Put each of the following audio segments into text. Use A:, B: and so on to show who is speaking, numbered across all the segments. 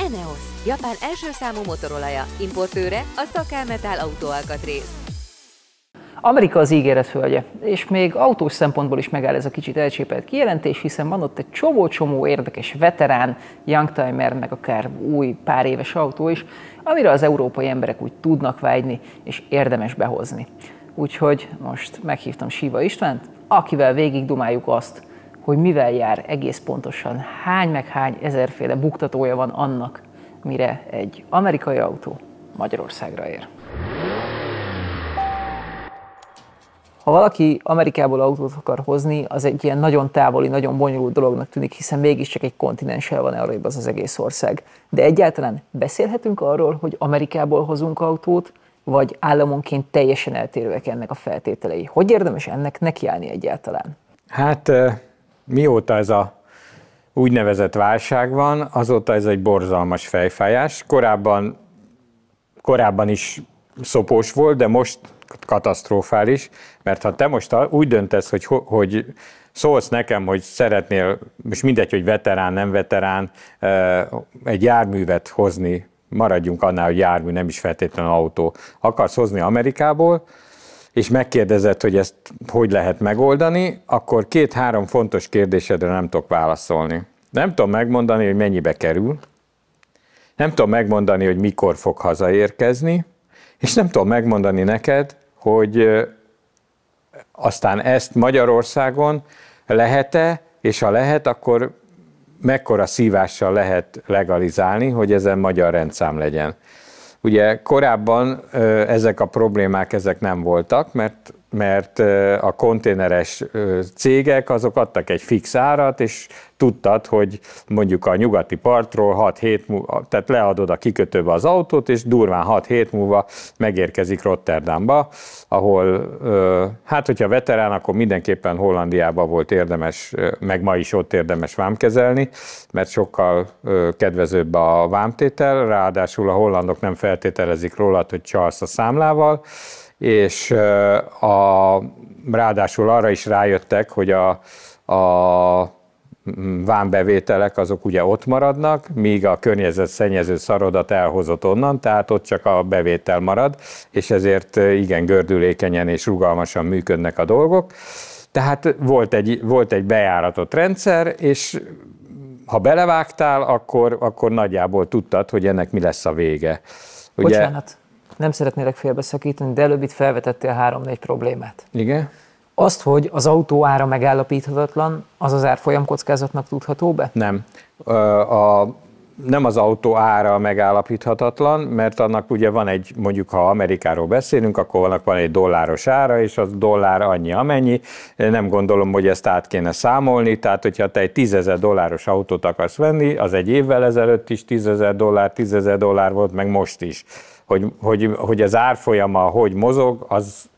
A: Eneos, Japán első számú motorolaja, importőre a Szakámetál autóalkatrész.
B: Amerika az ígéret földje, és még autós szempontból is megáll ez a kicsit elcsépelt kijelentés, hiszen van ott egy csomó-csomó érdekes veterán, youngtimer, meg akár új pár éves autó is, amire az európai emberek úgy tudnak vágyni, és érdemes behozni. Úgyhogy most meghívtam Siva Istvánt, akivel végig dumáljuk azt, hogy mivel jár egész pontosan, hány meg hány ezerféle buktatója van annak, mire egy amerikai autó Magyarországra ér. Ha valaki Amerikából autót akar hozni, az egy ilyen nagyon távoli, nagyon bonyolult dolognak tűnik, hiszen mégiscsak egy kontinenssel van arrébb az az egész ország. De egyáltalán beszélhetünk arról, hogy Amerikából hozunk autót, vagy államonként teljesen eltérőek ennek a feltételei? Hogy érdemes ennek nekiállni egyáltalán?
A: Hát eh, mióta ez a úgynevezett válság van, azóta ez egy borzalmas fejfájás. Korábban, korábban is szopós volt, de most katasztrofális, mert ha te most úgy döntesz, hogy, hogy szólsz nekem, hogy szeretnél, most mindegy, hogy veterán, nem veterán, egy járművet hozni, maradjunk annál, hogy jármű, nem is feltétlenül autó. Akarsz hozni Amerikából, és megkérdezed, hogy ezt hogy lehet megoldani, akkor két-három fontos kérdésedre nem tudok válaszolni. Nem tudom megmondani, hogy mennyibe kerül, nem tudom megmondani, hogy mikor fog hazaérkezni, és nem tudom megmondani neked, hogy aztán ezt Magyarországon lehet-e, és ha lehet, akkor mekkora szívással lehet legalizálni, hogy ezen magyar rendszám legyen. Ugye korábban ezek a problémák ezek nem voltak, mert mert a konténeres cégek azok adtak egy fix árat, és tudtad, hogy mondjuk a nyugati partról 6 hét múlva, tehát leadod a kikötőbe az autót, és durván 6 hét múlva megérkezik Rotterdamba, ahol, hát hogyha veterán, akkor mindenképpen Hollandiában volt érdemes, meg ma is ott érdemes vámkezelni, mert sokkal kedvezőbb a vámtétel, ráadásul a hollandok nem feltételezik róla, hogy csalsz a számlával, és a, ráadásul arra is rájöttek, hogy a, a mm, vámbevételek azok ugye ott maradnak, míg a környezet szennyező szarodat elhozott onnan, tehát ott csak a bevétel marad, és ezért igen gördülékenyen és rugalmasan működnek a dolgok. Tehát volt egy, volt egy bejáratott rendszer, és ha belevágtál, akkor, akkor nagyjából tudtad, hogy ennek mi lesz a vége. Ugye, Bocsánat,
B: nem szeretnélek félbeszakítani, de előbb itt felvetettél három-négy problémát. Igen. Azt, hogy az autó ára megállapíthatatlan, az az árfolyam kockázatnak tudható be?
A: Nem. A, nem az autó ára megállapíthatatlan, mert annak ugye van egy, mondjuk ha Amerikáról beszélünk, akkor vannak van egy dolláros ára, és az dollár annyi amennyi. Nem gondolom, hogy ezt át kéne számolni, tehát hogyha te egy tízezer dolláros autót akarsz venni, az egy évvel ezelőtt is tízezer dollár, tízezer dollár volt, meg most is hogy, hogy, hogy az árfolyama, hogy mozog, az,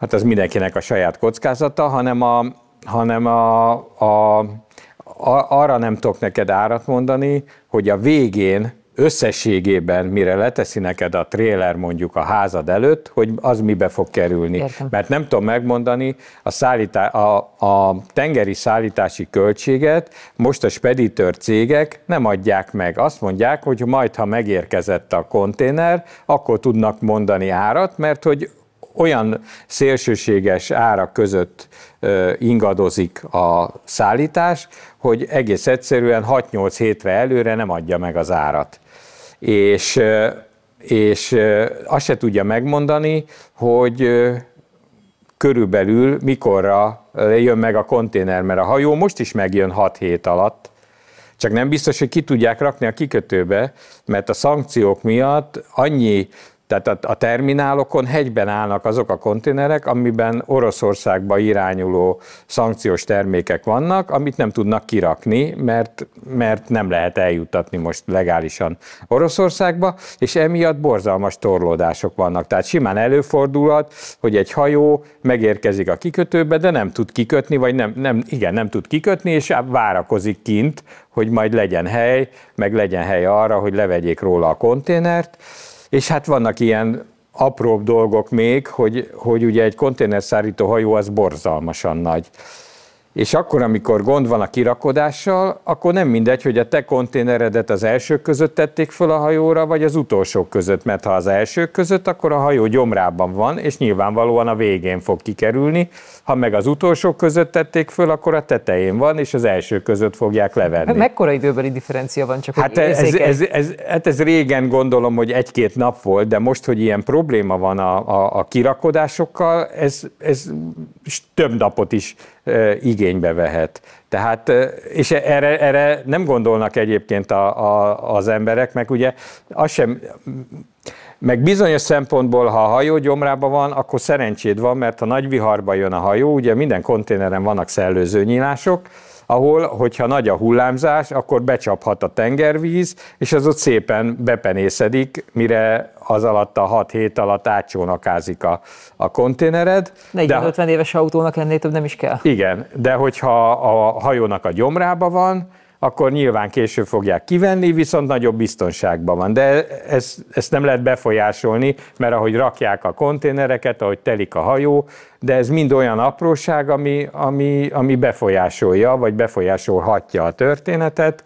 A: hát az mindenkinek a saját kockázata, hanem, a, hanem a, a, a, arra nem tudok neked árat mondani, hogy a végén összességében, mire leteszi neked a tréler mondjuk a házad előtt, hogy az mibe fog kerülni. Értem. Mert nem tudom megmondani a, szállítá- a, a tengeri szállítási költséget, most a speditőr cégek nem adják meg. Azt mondják, hogy majd, ha megérkezett a konténer, akkor tudnak mondani árat, mert hogy olyan szélsőséges árak között ingadozik a szállítás, hogy egész egyszerűen 6-8 hétre előre nem adja meg az árat. És, és azt se tudja megmondani, hogy körülbelül mikorra jön meg a konténer, mert a hajó most is megjön 6 hét alatt, csak nem biztos, hogy ki tudják rakni a kikötőbe, mert a szankciók miatt annyi tehát a, a terminálokon hegyben állnak azok a konténerek, amiben Oroszországba irányuló szankciós termékek vannak, amit nem tudnak kirakni, mert, mert nem lehet eljuttatni most legálisan Oroszországba, és emiatt borzalmas torlódások vannak. Tehát simán előfordulhat, hogy egy hajó megérkezik a kikötőbe, de nem tud kikötni, vagy nem, nem igen, nem tud kikötni, és várakozik kint, hogy majd legyen hely, meg legyen hely arra, hogy levegyék róla a konténert, és hát vannak ilyen apróbb dolgok még, hogy, hogy ugye egy konténerszárító hajó az borzalmasan nagy és akkor, amikor gond van a kirakodással, akkor nem mindegy, hogy a te konténeredet az elsők között tették föl a hajóra, vagy az utolsók között, mert ha az elsők között, akkor a hajó gyomrában van, és nyilvánvalóan a végén fog kikerülni, ha meg az utolsók között tették föl, akkor a tetején van, és az elsők között fogják levenni. Hát
B: mekkora időbeli differencia van csak? Hát ez, ez, ez,
A: ez, hát ez régen gondolom, hogy egy-két nap volt, de most, hogy ilyen probléma van a, a, a kirakodásokkal, ez, ez több napot is igénybe vehet. Tehát, és erre, erre nem gondolnak egyébként a, a, az emberek, meg ugye az sem, meg bizonyos szempontból, ha a hajó gyomrában van, akkor szerencséd van, mert ha nagy viharba jön a hajó, ugye minden konténeren vannak nyílások, ahol, hogyha nagy a hullámzás, akkor becsaphat a tengervíz, és az ott szépen bepenészedik, mire az alatt a 6 hét alatt átcsónakázik a, a konténered. 40-50 éves autónak ennél több nem is kell. Igen, de hogyha a hajónak a gyomrába van, akkor nyilván később fogják kivenni, viszont nagyobb biztonságban van. De ezt, ezt nem lehet befolyásolni, mert ahogy rakják a konténereket, ahogy telik a hajó, de ez mind olyan apróság, ami, ami, ami befolyásolja, vagy befolyásolhatja a történetet,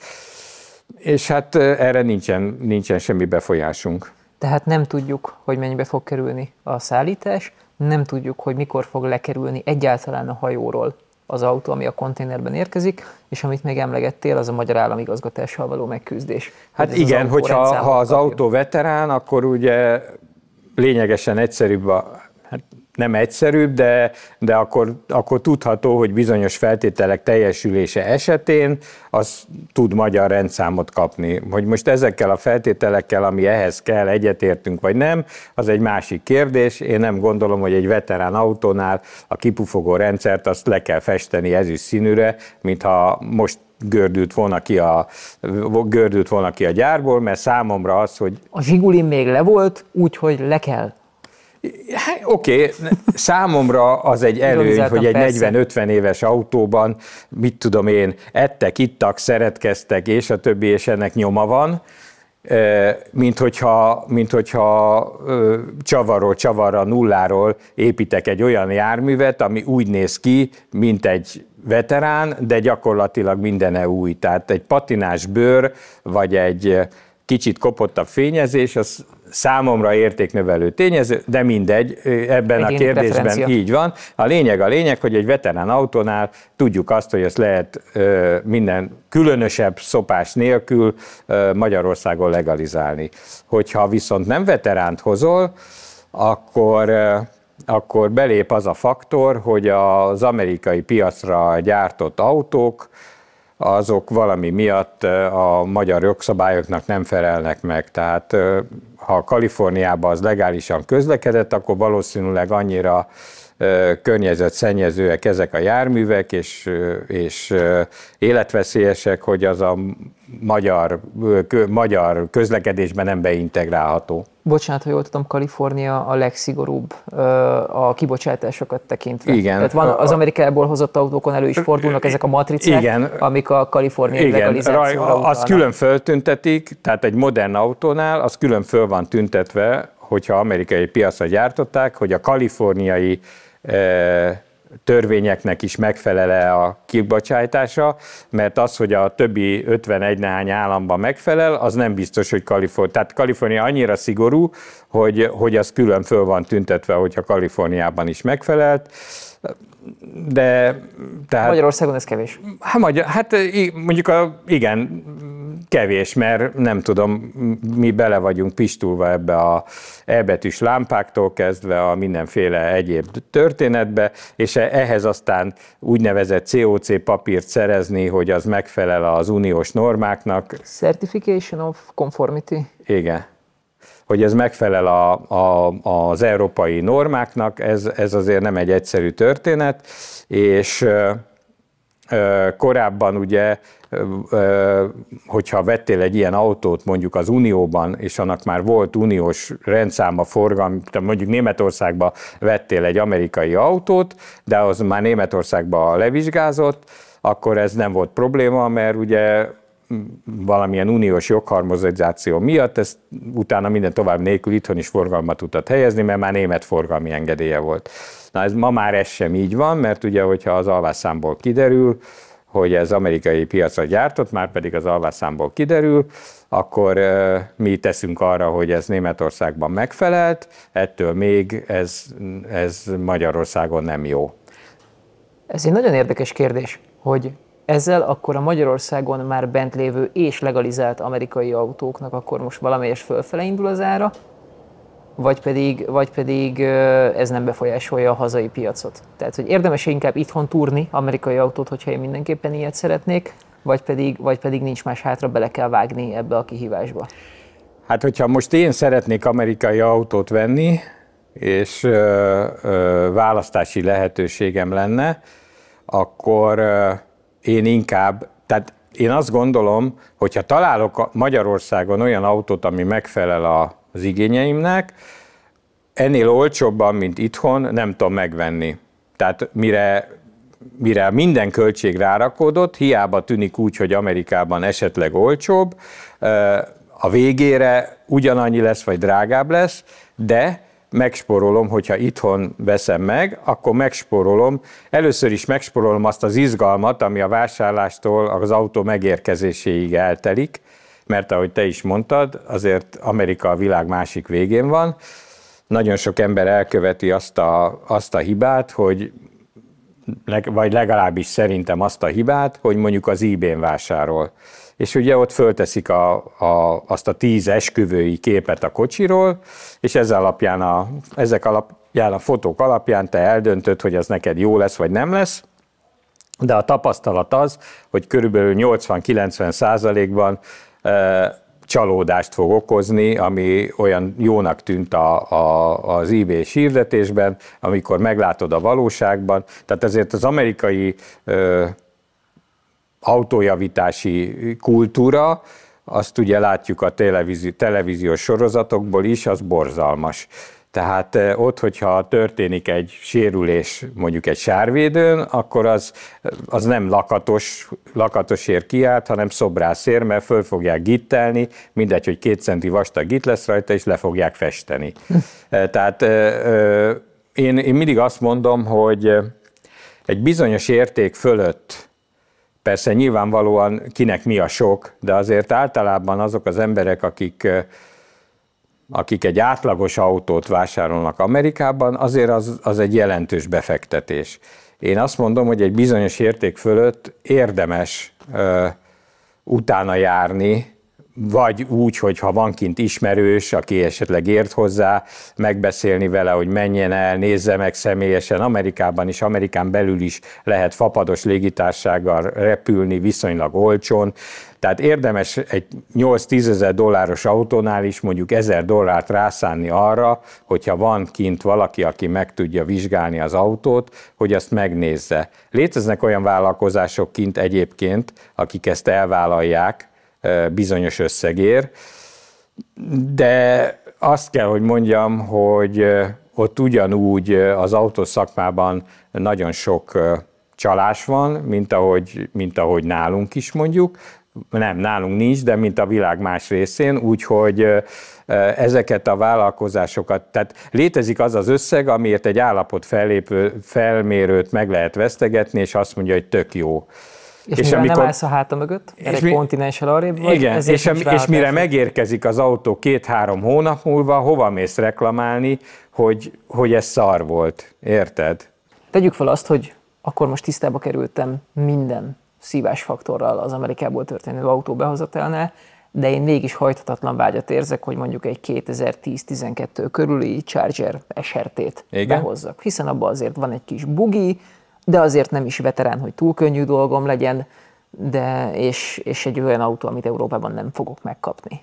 A: és hát erre nincsen, nincsen semmi befolyásunk.
B: Tehát nem tudjuk, hogy mennyibe fog kerülni a szállítás, nem tudjuk, hogy mikor fog lekerülni egyáltalán a hajóról az autó, ami a konténerben érkezik, és amit még emlegettél, az a magyar államigazgatással való megküzdés. Hát hogy igen, az hogyha ha az autó
A: veterán, akkor ugye lényegesen egyszerűbb a, hát nem egyszerűbb, de, de akkor, akkor tudható, hogy bizonyos feltételek teljesülése esetén az tud magyar rendszámot kapni. Hogy most ezekkel a feltételekkel, ami ehhez kell, egyetértünk vagy nem, az egy másik kérdés. Én nem gondolom, hogy egy veterán autónál a kipufogó rendszert azt le kell festeni ezüst színűre, mintha most gördült volna ki a, gördült volna ki a gyárból, mert számomra az, hogy...
B: A Zsigulin még le volt, úgyhogy le kell
A: Hát, Oké, okay. számomra az egy előny, hogy egy 40-50 éves autóban, mit tudom én, ettek, ittak, szeretkeztek, és a többi, és ennek nyoma van, mint hogyha, mint hogyha csavarról csavarra, nulláról építek egy olyan járművet, ami úgy néz ki, mint egy veterán, de gyakorlatilag minden új. Tehát egy patinás bőr, vagy egy kicsit kopott a fényezés, az számomra értéknövelő tényező, de mindegy, ebben Egyéni a kérdésben így van. A lényeg a lényeg, hogy egy veterán autónál tudjuk azt, hogy ezt lehet minden különösebb szopás nélkül Magyarországon legalizálni. Hogyha viszont nem veteránt hozol, akkor akkor belép az a faktor, hogy az amerikai piacra gyártott autók, azok valami miatt a magyar jogszabályoknak nem felelnek meg. Tehát ha Kaliforniában az legálisan közlekedett, akkor valószínűleg annyira környezetszennyezőek ezek a járművek, és, és életveszélyesek, hogy az a magyar, kö, magyar közlekedésben nem beintegrálható.
B: Bocsánat, ha jól tudom, Kalifornia a legszigorúbb a kibocsátásokat tekintve. Igen. Tehát van, az Amerikából hozott autókon elő is fordulnak ezek a matricák, igen, amik a legalizációra igen, Raj, Az külön
A: föltüntetik, tehát egy modern autónál az külön föl van van tüntetve, hogyha amerikai piacra gyártották, hogy a kaliforniai e, törvényeknek is megfelele a kibocsátása, mert az, hogy a többi 51 nehány államban megfelel, az nem biztos, hogy Kalifornia. Tehát Kalifornia annyira szigorú, hogy, hogy az külön föl van tüntetve, hogyha Kaliforniában is megfelelt de... Tehát, Magyarországon ez kevés. Hát, magyar, hát mondjuk a, igen, kevés, mert nem tudom, mi bele vagyunk pistulva ebbe a elbetűs lámpáktól kezdve a mindenféle egyéb történetbe, és e- ehhez aztán úgynevezett COC papírt szerezni, hogy az megfelel az uniós normáknak. Certification of Conformity. Igen hogy ez megfelel a, a, az európai normáknak, ez, ez azért nem egy egyszerű történet, és korábban ugye, hogyha vettél egy ilyen autót mondjuk az Unióban, és annak már volt uniós rendszáma forgalmi, mondjuk Németországba vettél egy amerikai autót, de az már Németországba levizsgázott, akkor ez nem volt probléma, mert ugye valamilyen uniós jogharmonizáció miatt, ezt utána minden tovább nélkül itthon is forgalmat tudott helyezni, mert már német forgalmi engedélye volt. Na ez ma már ez sem így van, mert ugye, hogyha az alvásszámból kiderül, hogy ez amerikai piacra gyártott, már pedig az alvásszámból kiderül, akkor mi teszünk arra, hogy ez Németországban megfelelt, ettől még ez, ez Magyarországon nem jó.
B: Ez egy nagyon érdekes kérdés, hogy ezzel akkor a Magyarországon már bent lévő és legalizált amerikai autóknak akkor most valamelyes fölfele indul az ára, vagy pedig, vagy pedig ez nem befolyásolja a hazai piacot. Tehát, hogy érdemes inkább itthon túrni amerikai autót, hogyha én mindenképpen ilyet szeretnék, vagy pedig, vagy pedig nincs más hátra, bele kell vágni ebbe a kihívásba.
A: Hát, hogyha most én szeretnék amerikai autót venni, és ö, ö, választási lehetőségem lenne, akkor ö, én inkább, tehát én azt gondolom, hogy ha találok Magyarországon olyan autót, ami megfelel az igényeimnek, ennél olcsóbban, mint itthon, nem tudom megvenni. Tehát mire, mire minden költség rárakódott, hiába tűnik úgy, hogy Amerikában esetleg olcsóbb, a végére ugyanannyi lesz, vagy drágább lesz, de megsporolom, hogyha itthon veszem meg, akkor megsporolom. Először is megsporolom azt az izgalmat, ami a vásárlástól az autó megérkezéséig eltelik, mert ahogy te is mondtad, azért Amerika a világ másik végén van. Nagyon sok ember elköveti azt a, azt a hibát, hogy vagy legalábbis szerintem azt a hibát, hogy mondjuk az eBay-n vásárol és ugye ott fölteszik a, a, azt a tíz esküvői képet a kocsiról, és ez alapján a, ezek alapján, a fotók alapján te eldöntöd, hogy az neked jó lesz, vagy nem lesz, de a tapasztalat az, hogy körülbelül 80-90 százalékban e, csalódást fog okozni, ami olyan jónak tűnt a, a, az ib s hirdetésben, amikor meglátod a valóságban. Tehát ezért az amerikai e, autójavítási kultúra, azt ugye látjuk a televízió, televíziós sorozatokból is, az borzalmas. Tehát eh, ott, hogyha történik egy sérülés mondjuk egy sárvédőn, akkor az, az nem lakatos, lakatosért kiállt, hanem szobrászér, mert föl fogják gittelni, mindegy, hogy két centi vastag git lesz rajta, és le fogják festeni. Hm. Eh, tehát eh, én, én mindig azt mondom, hogy egy bizonyos érték fölött Persze nyilvánvalóan kinek mi a sok, de azért általában azok az emberek, akik, akik egy átlagos autót vásárolnak Amerikában, azért az, az egy jelentős befektetés. Én azt mondom, hogy egy bizonyos érték fölött érdemes ö, utána járni vagy úgy, hogy ha van kint ismerős, aki esetleg ért hozzá, megbeszélni vele, hogy menjen el, nézze meg személyesen. Amerikában is, Amerikán belül is lehet fapados légitársággal repülni viszonylag olcsón. Tehát érdemes egy 8-10 ezer dolláros autónál is mondjuk 1000 dollárt rászánni arra, hogyha van kint valaki, aki meg tudja vizsgálni az autót, hogy azt megnézze. Léteznek olyan vállalkozások kint egyébként, akik ezt elvállalják, bizonyos összegér, de azt kell, hogy mondjam, hogy ott ugyanúgy az autószakmában nagyon sok csalás van, mint ahogy, mint ahogy nálunk is mondjuk, nem, nálunk nincs, de mint a világ más részén, úgyhogy ezeket a vállalkozásokat, tehát létezik az az összeg, amiért egy állapot fellépő, felmérőt meg lehet vesztegetni, és azt mondja, hogy tök jó.
B: És, és amikor nem állsz a háta mögött, és mi, kontinenssel arrébb vagy, igen, és, mi, és mire
A: megérkezik az autó két-három hónap múlva, hova mész reklamálni, hogy, hogy ez szar volt, érted?
B: Tegyük fel azt, hogy akkor most tisztába kerültem minden szívás faktorral az Amerikából történő autó behozatelnál, de én mégis hajthatatlan vágyat érzek, hogy mondjuk egy 2010-12 körüli Charger SRT-t behozzak. Hiszen abban azért van egy kis bugi, de azért nem is veterán, hogy túl könnyű dolgom legyen, de, és, és egy olyan autó, amit Európában nem fogok megkapni.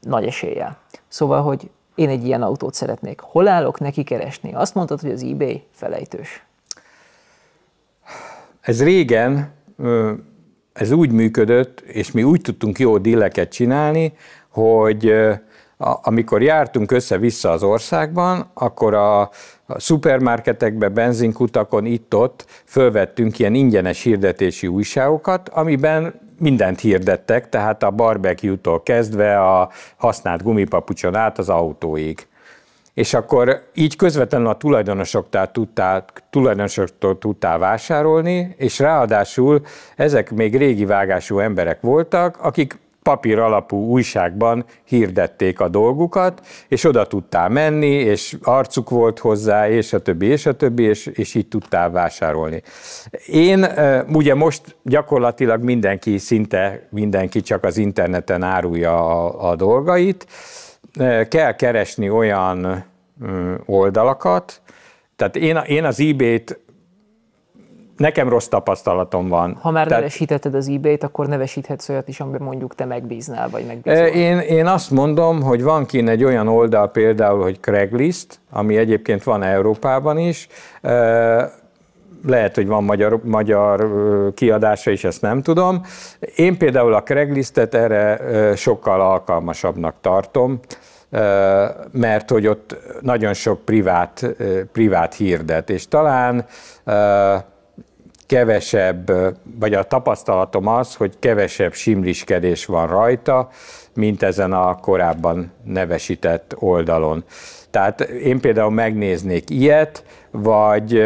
B: Nagy eséllyel. Szóval, hogy én egy ilyen autót szeretnék. Hol állok neki keresni? Azt mondtad, hogy az eBay felejtős.
A: Ez régen, ez úgy működött, és mi úgy tudtunk jó dilleket csinálni, hogy a, amikor jártunk össze-vissza az országban, akkor a, a szupermarketekbe, benzinkutakon itt-ott fölvettünk ilyen ingyenes hirdetési újságokat, amiben mindent hirdettek, tehát a barbecue-tól kezdve a használt gumipapucson át az autóig. És akkor így közvetlenül a tulajdonosoktól tudtál, tulajdonosoktól tudtál vásárolni, és ráadásul ezek még régi vágású emberek voltak, akik papír alapú újságban hirdették a dolgukat, és oda tudtál menni, és arcuk volt hozzá, és a többi, és a többi, és, és így tudtál vásárolni. Én ugye most gyakorlatilag mindenki, szinte mindenki csak az interneten árulja a, a dolgait, kell keresni olyan oldalakat, tehát én, én az eBay-t nekem rossz tapasztalatom van. Ha
B: már Tehát, nevesítetted az eBay-t, akkor nevesíthetsz olyat is, amiben mondjuk te megbíznál, vagy megbíznál. Én, én
A: azt mondom, hogy van kín egy olyan oldal például, hogy Craigslist, ami egyébként van Európában is, lehet, hogy van magyar, magyar kiadása is, ezt nem tudom. Én például a Craigslistet erre sokkal alkalmasabbnak tartom, mert hogy ott nagyon sok privát, privát hirdet, és talán kevesebb, vagy a tapasztalatom az, hogy kevesebb simliskedés van rajta, mint ezen a korábban nevesített oldalon. Tehát én például megnéznék ilyet, vagy,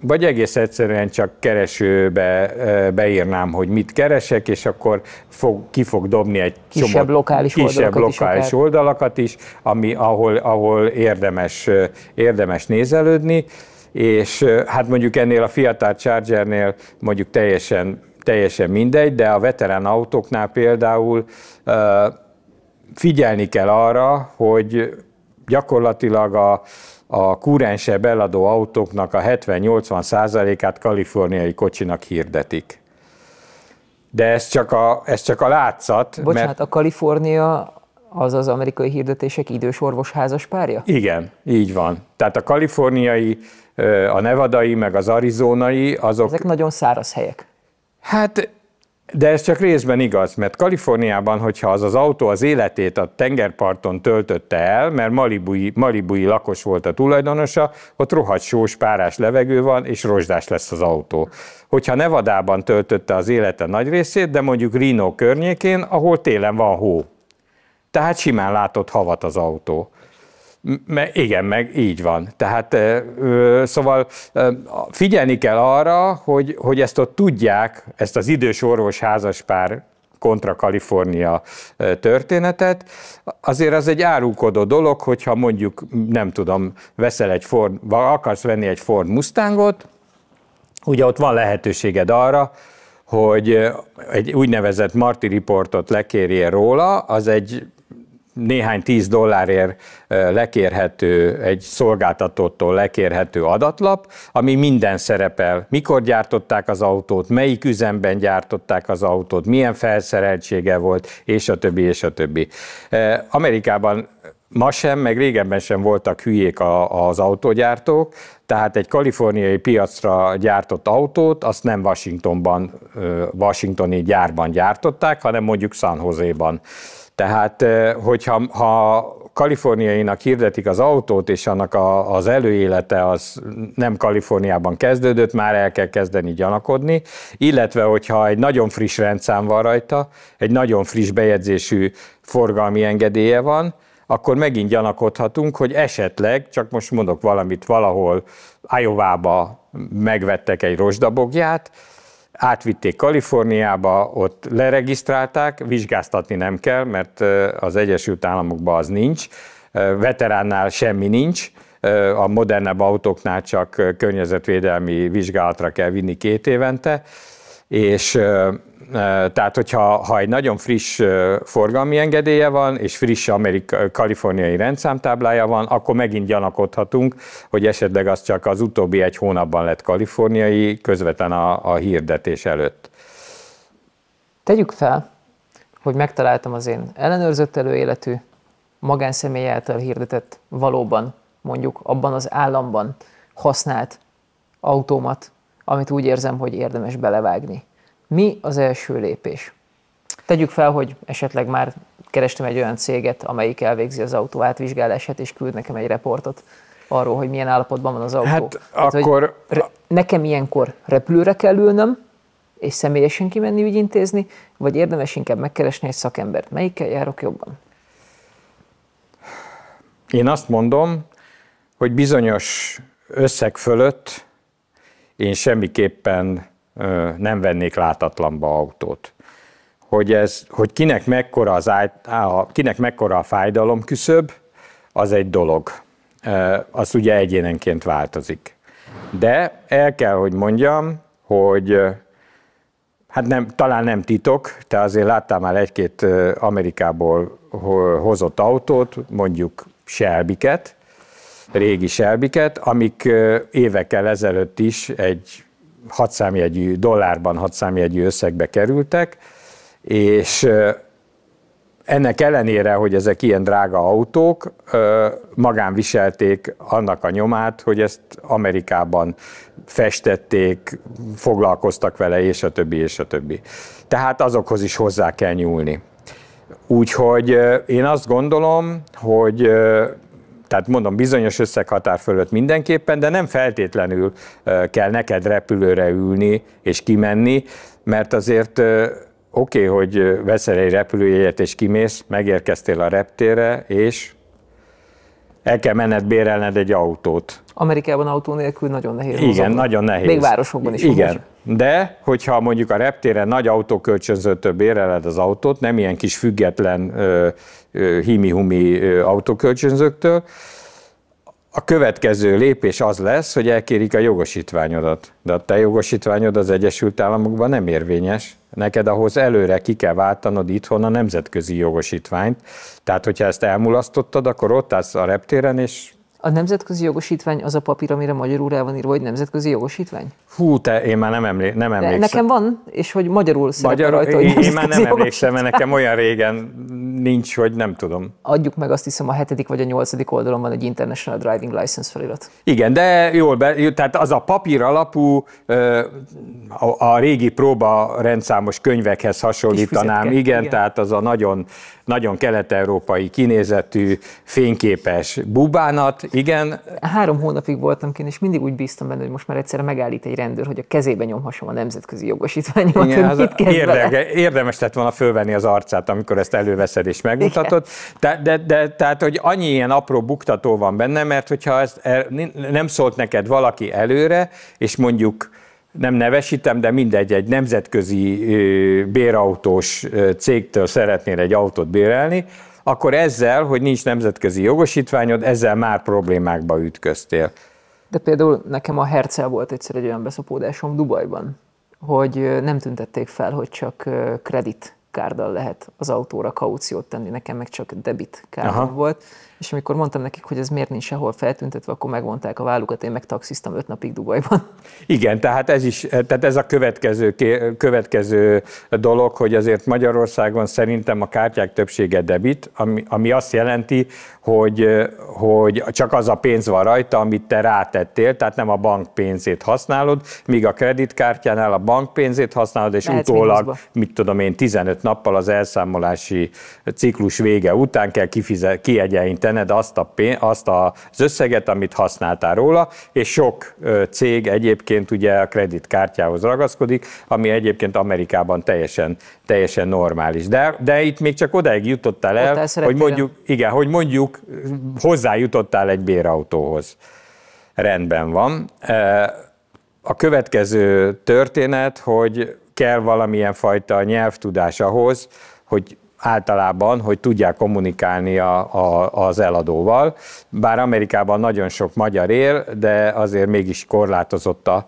A: vagy egész egyszerűen csak keresőbe beírnám, hogy mit keresek, és akkor fog, ki fog dobni egy kisebb csomó lokális kisebb oldalakat lokális is oldalakat is, ami, ahol, ahol érdemes, érdemes nézelődni és hát mondjuk ennél a fiatal Chargernél mondjuk teljesen, teljesen mindegy, de a veterán autóknál például figyelni kell arra, hogy gyakorlatilag a, a kúrensebb eladó autóknak a 70-80%-át kaliforniai kocsinak hirdetik. De ez csak a, ez csak a látszat. Bocsánat, mert... a
B: Kalifornia az az amerikai hirdetések idős orvosházas párja?
A: Igen, így van. Tehát a kaliforniai a nevadai, meg az arizonai, azok... Ezek nagyon száraz helyek. Hát de ez csak részben igaz, mert Kaliforniában, hogyha az az autó az életét a tengerparton töltötte el, mert malibui, malibui lakos volt a tulajdonosa, ott rohadt sós, párás levegő van, és rozsdás lesz az autó. Hogyha Nevadában töltötte az élete nagy részét, de mondjuk Reno környékén, ahol télen van hó. Tehát simán látott havat az autó. Me, igen, meg így van. Tehát ö, szóval ö, figyelni kell arra, hogy, hogy ezt ott tudják, ezt az idős orvos házaspár kontra Kalifornia történetet. Azért az egy árulkodó dolog, hogyha mondjuk, nem tudom, veszel egy Ford, vagy akarsz venni egy Ford Mustangot, ugye ott van lehetőséged arra, hogy egy úgynevezett Marti riportot lekérjél róla, az egy néhány tíz dollárért lekérhető, egy szolgáltatótól lekérhető adatlap, ami minden szerepel. Mikor gyártották az autót, melyik üzemben gyártották az autót, milyen felszereltsége volt, és a többi, és a többi. Amerikában Ma sem, meg régebben sem voltak hülyék az autógyártók, tehát egy kaliforniai piacra gyártott autót, azt nem Washingtonban, washingtoni gyárban gyártották, hanem mondjuk San Joséban. Tehát, hogyha ha kaliforniainak hirdetik az autót, és annak a, az előélete az nem Kaliforniában kezdődött, már el kell kezdeni gyanakodni, illetve hogyha egy nagyon friss rendszám van rajta, egy nagyon friss bejegyzésű forgalmi engedélye van, akkor megint gyanakodhatunk, hogy esetleg, csak most mondok valamit, valahol Ajovába megvettek egy rozsdabogját, átvitték Kaliforniába, ott leregisztrálták, vizsgáztatni nem kell, mert az Egyesült Államokban az nincs, veteránnál semmi nincs, a modernebb autóknál csak környezetvédelmi vizsgálatra kell vinni két évente, és tehát, hogyha ha egy nagyon friss forgalmi engedélye van, és friss amerikai, kaliforniai rendszámtáblája van, akkor megint gyanakodhatunk, hogy esetleg az csak az utóbbi egy hónapban lett kaliforniai, közvetlen a, a hirdetés előtt.
B: Tegyük fel, hogy megtaláltam az én ellenőrzött előéletű, magánszemély által hirdetett, valóban mondjuk abban az államban használt autómat, amit úgy érzem, hogy érdemes belevágni. Mi az első lépés? Tegyük fel, hogy esetleg már kerestem egy olyan céget, amelyik elvégzi az autó átvizsgálását, és küld nekem egy reportot arról, hogy milyen állapotban van az autó. Hát, hát akkor... Re- nekem ilyenkor repülőre kell ülnöm, és személyesen kimenni ügyintézni, vagy érdemes inkább megkeresni egy szakembert? Melyikkel járok jobban?
A: Én azt mondom, hogy bizonyos összeg fölött én semmiképpen nem vennék látatlanba autót. Hogy, ez, hogy kinek, mekkora az, kinek mekkora a fájdalom küszöb, az egy dolog. Az ugye egyénenként változik. De el kell, hogy mondjam, hogy hát nem, talán nem titok, te azért láttál már egy-két Amerikából hozott autót, mondjuk Shelby-ket, régi Shelby-ket, amik évekkel ezelőtt is egy hatszámjegyű dollárban, hatszámjegyű összegbe kerültek, és ennek ellenére, hogy ezek ilyen drága autók, magán viselték annak a nyomát, hogy ezt Amerikában festették, foglalkoztak vele, és a többi, és a többi. Tehát azokhoz is hozzá kell nyúlni. Úgyhogy én azt gondolom, hogy tehát mondom, bizonyos összeghatár fölött mindenképpen, de nem feltétlenül kell neked repülőre ülni és kimenni, mert azért oké, okay, hogy veszel egy repülőjegyet és kimész, megérkeztél a reptére, és el kell menned bérelned egy autót
B: Amerikában autó nélkül nagyon nehéz. Igen, nagyon nehéz. Még városokban is. Igen. Fogos.
A: De, hogyha mondjuk a reptéren nagy autó kölcsönzőtől béreled az autót, nem ilyen kis független himi-humi autókölcsönzőktől, a következő lépés az lesz, hogy elkérik a jogosítványodat. De a te jogosítványod az Egyesült Államokban nem érvényes. Neked ahhoz előre ki kell váltanod itthon a nemzetközi jogosítványt. Tehát, hogyha ezt elmulasztottad, akkor ott állsz a reptéren, és
B: a nemzetközi jogosítvány az a papír, amire magyarul rá van írva, hogy nemzetközi jogosítvány?
A: Hú, te, én már nem, emlé- nem emlékszem. De nekem
B: van, és hogy magyarul szerepel Magyar, rajta. Én, én már nem emlékszem, mert nekem olyan
A: régen nincs, hogy nem tudom.
B: Adjuk meg, azt hiszem a hetedik vagy a nyolcadik oldalon van egy International Driving License felirat.
A: Igen, de jól, be, tehát az a papír alapú, a, a régi próba rendszámos könyvekhez hasonlítanám. Igen, igen, tehát az a nagyon, nagyon kelet-európai kinézetű, fényképes bubánat, igen.
B: Három hónapig voltam kint, és mindig úgy bíztam benne, hogy most már egyszerre megállít egy rend rendőr, hogy a kezébe nyomhassam a nemzetközi jogosítványomat, Igen, az mit kezd érdeke, vele.
A: Érdemes lett volna fölvenni az arcát, amikor ezt előveszed és megmutatod. De, de, de, tehát, hogy annyi ilyen apró buktató van benne, mert hogyha ezt el, nem szólt neked valaki előre, és mondjuk nem nevesítem, de mindegy, egy nemzetközi bérautós cégtől szeretnél egy autót bérelni, akkor ezzel, hogy nincs nemzetközi jogosítványod, ezzel már problémákba ütköztél.
B: De például nekem a Hercel volt egyszer egy olyan beszopódásom Dubajban, hogy nem tüntették fel, hogy csak kreditkárdal lehet az autóra kauciót tenni, nekem meg csak debitkárdal volt. És amikor mondtam nekik, hogy ez miért nincs sehol feltüntetve, akkor megmondták a vállukat, én meg taxiztam öt napig Dubajban.
A: Igen, tehát ez is, tehát ez a következő, következő dolog, hogy azért Magyarországon szerintem a kártyák többsége debit, ami, ami azt jelenti, hogy, hogy csak az a pénz van rajta, amit te rátettél, tehát nem a bank pénzét használod, míg a kreditkártyánál a bank pénzét használod, és Lehetsz utólag, mínuszba. mit tudom én, 15 nappal az elszámolási ciklus vége után kell kiegyenlíteni költened azt, a pén- azt az összeget, amit használtál róla, és sok cég egyébként ugye a kreditkártyához ragaszkodik, ami egyébként Amerikában teljesen, teljesen normális. De, de itt még csak odáig jutottál el, el hogy mondjuk, igen, hogy mondjuk hozzájutottál egy bérautóhoz. Rendben van. A következő történet, hogy kell valamilyen fajta nyelvtudás ahhoz, hogy általában, hogy tudják kommunikálni a, a, az eladóval. Bár Amerikában nagyon sok magyar él, de azért mégis korlátozott a,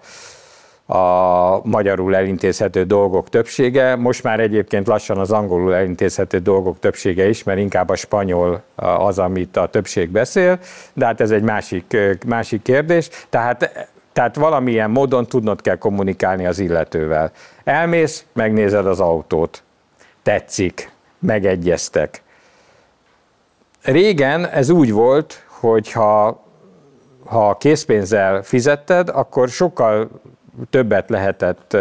A: a magyarul elintézhető dolgok többsége. Most már egyébként lassan az angolul elintézhető dolgok többsége is, mert inkább a spanyol az, amit a többség beszél, de hát ez egy másik, másik kérdés. Tehát tehát valamilyen módon tudnod kell kommunikálni az illetővel. Elmész, megnézed az autót. Tetszik megegyeztek. Régen ez úgy volt, hogy ha, ha készpénzzel fizetted, akkor sokkal többet lehetett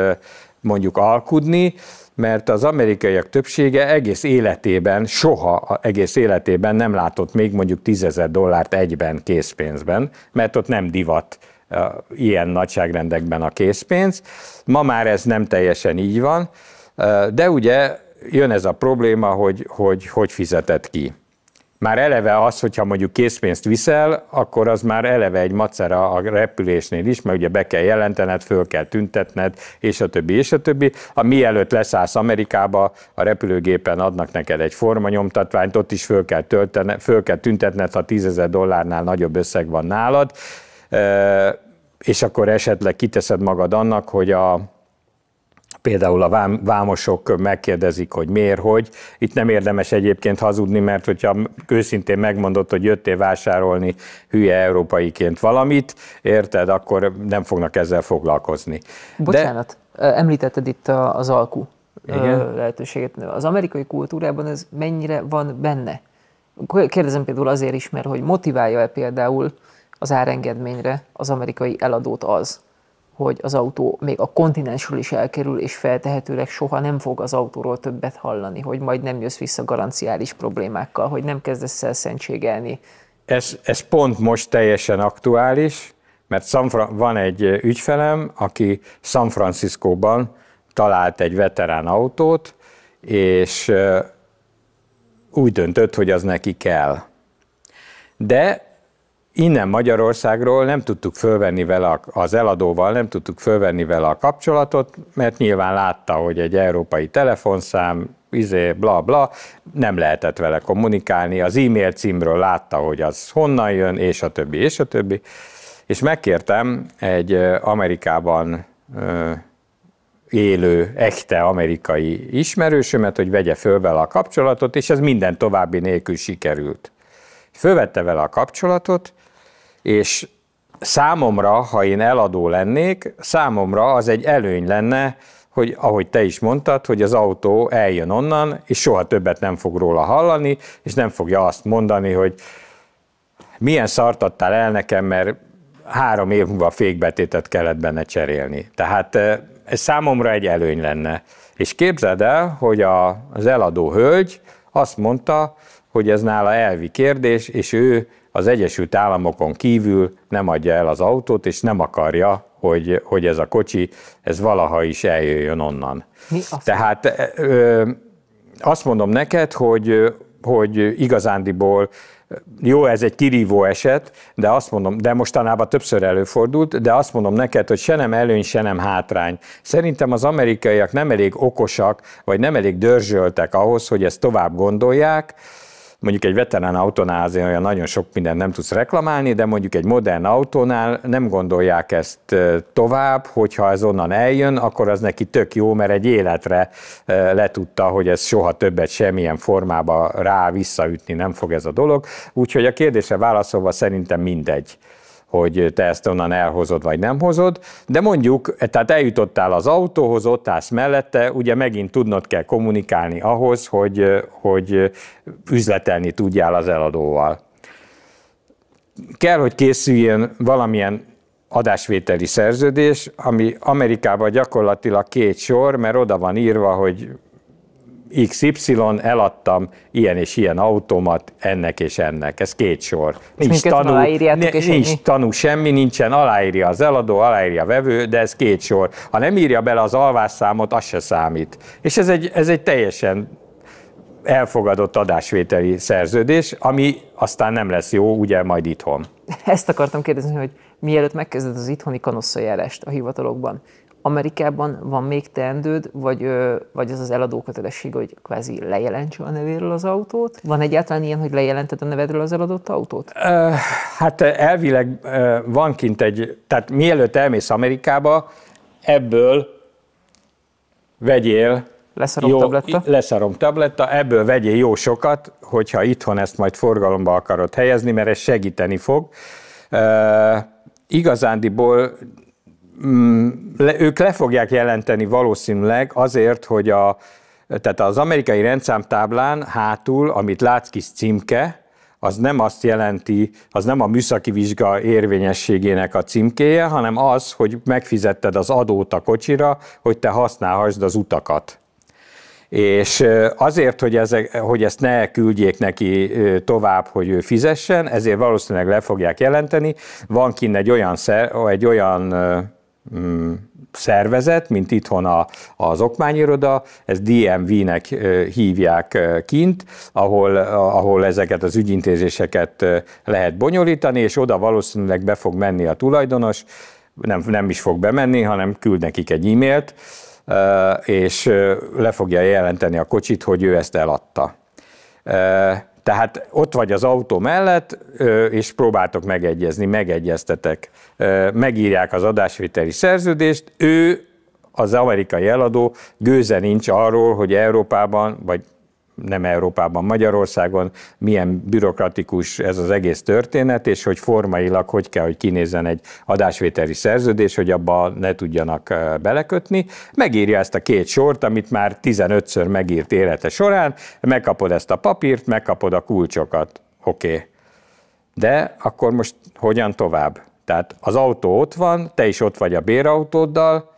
A: mondjuk alkudni, mert az amerikaiak többsége egész életében, soha egész életében nem látott még mondjuk tízezer dollárt egyben készpénzben, mert ott nem divat ilyen nagyságrendekben a készpénz. Ma már ez nem teljesen így van, de ugye jön ez a probléma, hogy hogy, hogy fizetett ki. Már eleve az, hogyha mondjuk készpénzt viszel, akkor az már eleve egy macera a repülésnél is, mert ugye be kell jelentened, föl kell tüntetned, és a többi, és a többi. A mielőtt leszállsz Amerikába, a repülőgépen adnak neked egy formanyomtatványt, ott is föl kell, töltene, föl kell tüntetned, ha tízezer dollárnál nagyobb összeg van nálad, és akkor esetleg kiteszed magad annak, hogy a például a vám, vámosok megkérdezik, hogy miért, hogy. Itt nem érdemes egyébként hazudni, mert hogyha őszintén megmondott, hogy jöttél vásárolni hülye európaiként valamit, érted, akkor nem fognak ezzel foglalkozni.
B: Bocsánat, De... említetted itt az alkú Igen? lehetőséget. Az amerikai kultúrában ez mennyire van benne? Kérdezem például azért is, mert hogy motiválja-e például az árengedményre az amerikai eladót az, hogy az autó még a kontinensről is elkerül, és feltehetőleg soha nem fog az autóról többet hallani, hogy majd nem jössz vissza garanciális problémákkal, hogy nem kezdesz el szentségelni.
A: Ez, ez pont most teljesen aktuális, mert San van egy ügyfelem, aki San Franciscóban talált egy veterán autót, és úgy döntött, hogy az neki kell. De innen Magyarországról nem tudtuk fölvenni vele az eladóval, nem tudtuk fölvenni vele a kapcsolatot, mert nyilván látta, hogy egy európai telefonszám, izé, bla, bla, nem lehetett vele kommunikálni, az e-mail címről látta, hogy az honnan jön, és a többi, és a többi. És megkértem egy Amerikában élő, echte amerikai ismerősömet, hogy vegye föl vele a kapcsolatot, és ez minden további nélkül sikerült. Fölvette vele a kapcsolatot, és számomra, ha én eladó lennék, számomra az egy előny lenne, hogy ahogy te is mondtad, hogy az autó eljön onnan, és soha többet nem fog róla hallani, és nem fogja azt mondani, hogy milyen szart adtál el nekem, mert három év múlva fékbetétet kellett benne cserélni. Tehát eh, ez számomra egy előny lenne. És képzeld el, hogy a, az eladó hölgy azt mondta, hogy ez nála elvi kérdés, és ő az Egyesült Államokon kívül nem adja el az autót, és nem akarja, hogy, hogy ez a kocsi, ez valaha is eljöjjön onnan. Mi azt Tehát ö, azt mondom neked, hogy, hogy igazándiból jó, ez egy kirívó eset, de azt mondom, de mostanában többször előfordult, de azt mondom neked, hogy se nem előny, se nem hátrány. Szerintem az amerikaiak nem elég okosak, vagy nem elég dörzsöltek ahhoz, hogy ezt tovább gondolják, mondjuk egy veterán autónál azért olyan nagyon sok minden nem tudsz reklamálni, de mondjuk egy modern autónál nem gondolják ezt tovább, hogyha ez onnan eljön, akkor az neki tök jó, mert egy életre letudta, hogy ez soha többet semmilyen formába rá visszaütni nem fog ez a dolog. Úgyhogy a kérdésre válaszolva szerintem mindegy hogy te ezt onnan elhozod, vagy nem hozod, de mondjuk, tehát eljutottál az autóhoz, ott állsz mellette, ugye megint tudnod kell kommunikálni ahhoz, hogy, hogy üzletelni tudjál az eladóval. Kell, hogy készüljön valamilyen adásvételi szerződés, ami Amerikában gyakorlatilag két sor, mert oda van írva, hogy XY, eladtam ilyen és ilyen automat ennek és ennek. Ez két sor. Nincs, tanú, ne, nincs tanú semmi, nincsen, aláírja az eladó, aláírja a vevő, de ez két sor. Ha nem írja bele az alvásszámot, az se számít. És ez egy, ez egy teljesen elfogadott adásvételi szerződés, ami aztán nem lesz jó, ugye majd itthon.
B: Ezt akartam kérdezni, hogy mielőtt megkezded az itthoni kanosszajárást a hivatalokban, Amerikában van még teendőd, vagy, vagy az az eladó kötelesség, hogy kvázi lejelentse a nevéről az autót? Van egyáltalán ilyen, hogy lejelented a nevedről az eladott autót?
A: hát elvileg van kint egy, tehát mielőtt elmész Amerikába, ebből vegyél Leszarom jó, tabletta. Leszarom tabletta, ebből vegyél jó sokat, hogyha itthon ezt majd forgalomba akarod helyezni, mert ez segíteni fog. Uh, igazándiból Mm, le, ők le fogják jelenteni valószínűleg azért, hogy a, tehát az amerikai rendszámtáblán hátul, amit látsz kis címke, az nem azt jelenti, az nem a műszaki vizsga érvényességének a címkéje, hanem az, hogy megfizetted az adót a kocsira, hogy te használhassd az utakat. És azért, hogy, ezek, hogy ezt ne küldjék neki tovább, hogy ő fizessen, ezért valószínűleg le fogják jelenteni. Van kint egy olyan, szer, egy olyan szervezet, mint itthon a, az okmányiroda, ez DMV-nek hívják kint, ahol, ahol ezeket az ügyintézéseket lehet bonyolítani, és oda valószínűleg be fog menni a tulajdonos, nem, nem is fog bemenni, hanem küld nekik egy e-mailt, és le fogja jelenteni a kocsit, hogy ő ezt eladta. Tehát ott vagy az autó mellett, és próbáltok megegyezni, megegyeztetek, megírják az adásvételi szerződést, ő, az amerikai eladó gőze nincs arról, hogy Európában, vagy nem Európában, Magyarországon, milyen bürokratikus ez az egész történet, és hogy formailag hogy kell, hogy kinézzen egy adásvételi szerződés, hogy abba ne tudjanak belekötni. Megírja ezt a két sort, amit már 15-ször megírt élete során, megkapod ezt a papírt, megkapod a kulcsokat. Oké. Okay. De akkor most hogyan tovább? Tehát az autó ott van, te is ott vagy a bérautóddal,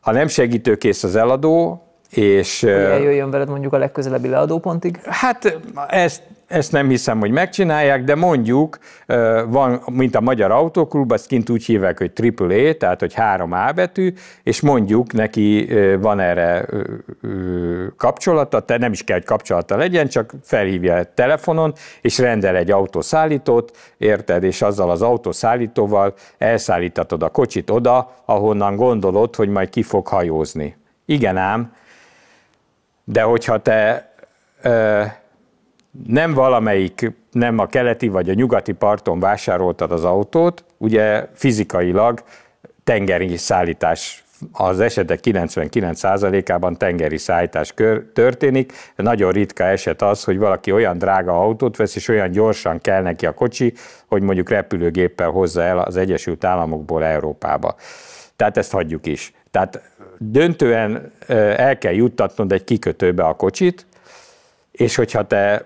A: ha nem segítőkész az eladó, és, Ugye
B: jöjjön veled mondjuk a legközelebbi leadópontig? Hát ezt,
A: ezt nem hiszem, hogy megcsinálják, de mondjuk van, mint a Magyar Autóklub, azt kint úgy hívják, hogy AAA, tehát hogy három a betű, és mondjuk neki van erre kapcsolata, tehát nem is kell, hogy kapcsolata legyen, csak felhívja telefonon, és rendel egy autószállítót, érted, és azzal az autószállítóval elszállítatod a kocsit oda, ahonnan gondolod, hogy majd ki fog hajózni. Igen ám, de hogyha te ö, nem valamelyik, nem a keleti vagy a nyugati parton vásároltad az autót, ugye fizikailag tengeri szállítás az esetek 99%-ában tengeri szállítás kör, történik. Nagyon ritka eset az, hogy valaki olyan drága autót vesz, és olyan gyorsan kell neki a kocsi, hogy mondjuk repülőgéppel hozza el az Egyesült Államokból Európába. Tehát ezt hagyjuk is. Tehát döntően el kell juttatnod egy kikötőbe a kocsit, és hogyha te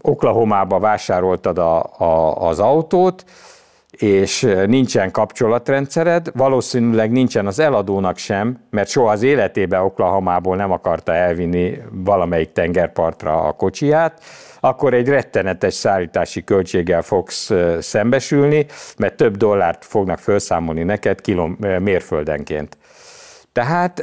A: Oklahomába vásároltad a, a, az autót, és nincsen kapcsolatrendszered, valószínűleg nincsen az eladónak sem, mert soha az életébe Oklahomából nem akarta elvinni valamelyik tengerpartra a kocsiját, akkor egy rettenetes szállítási költséggel fogsz szembesülni, mert több dollárt fognak felszámolni neked kilom, mérföldenként. Tehát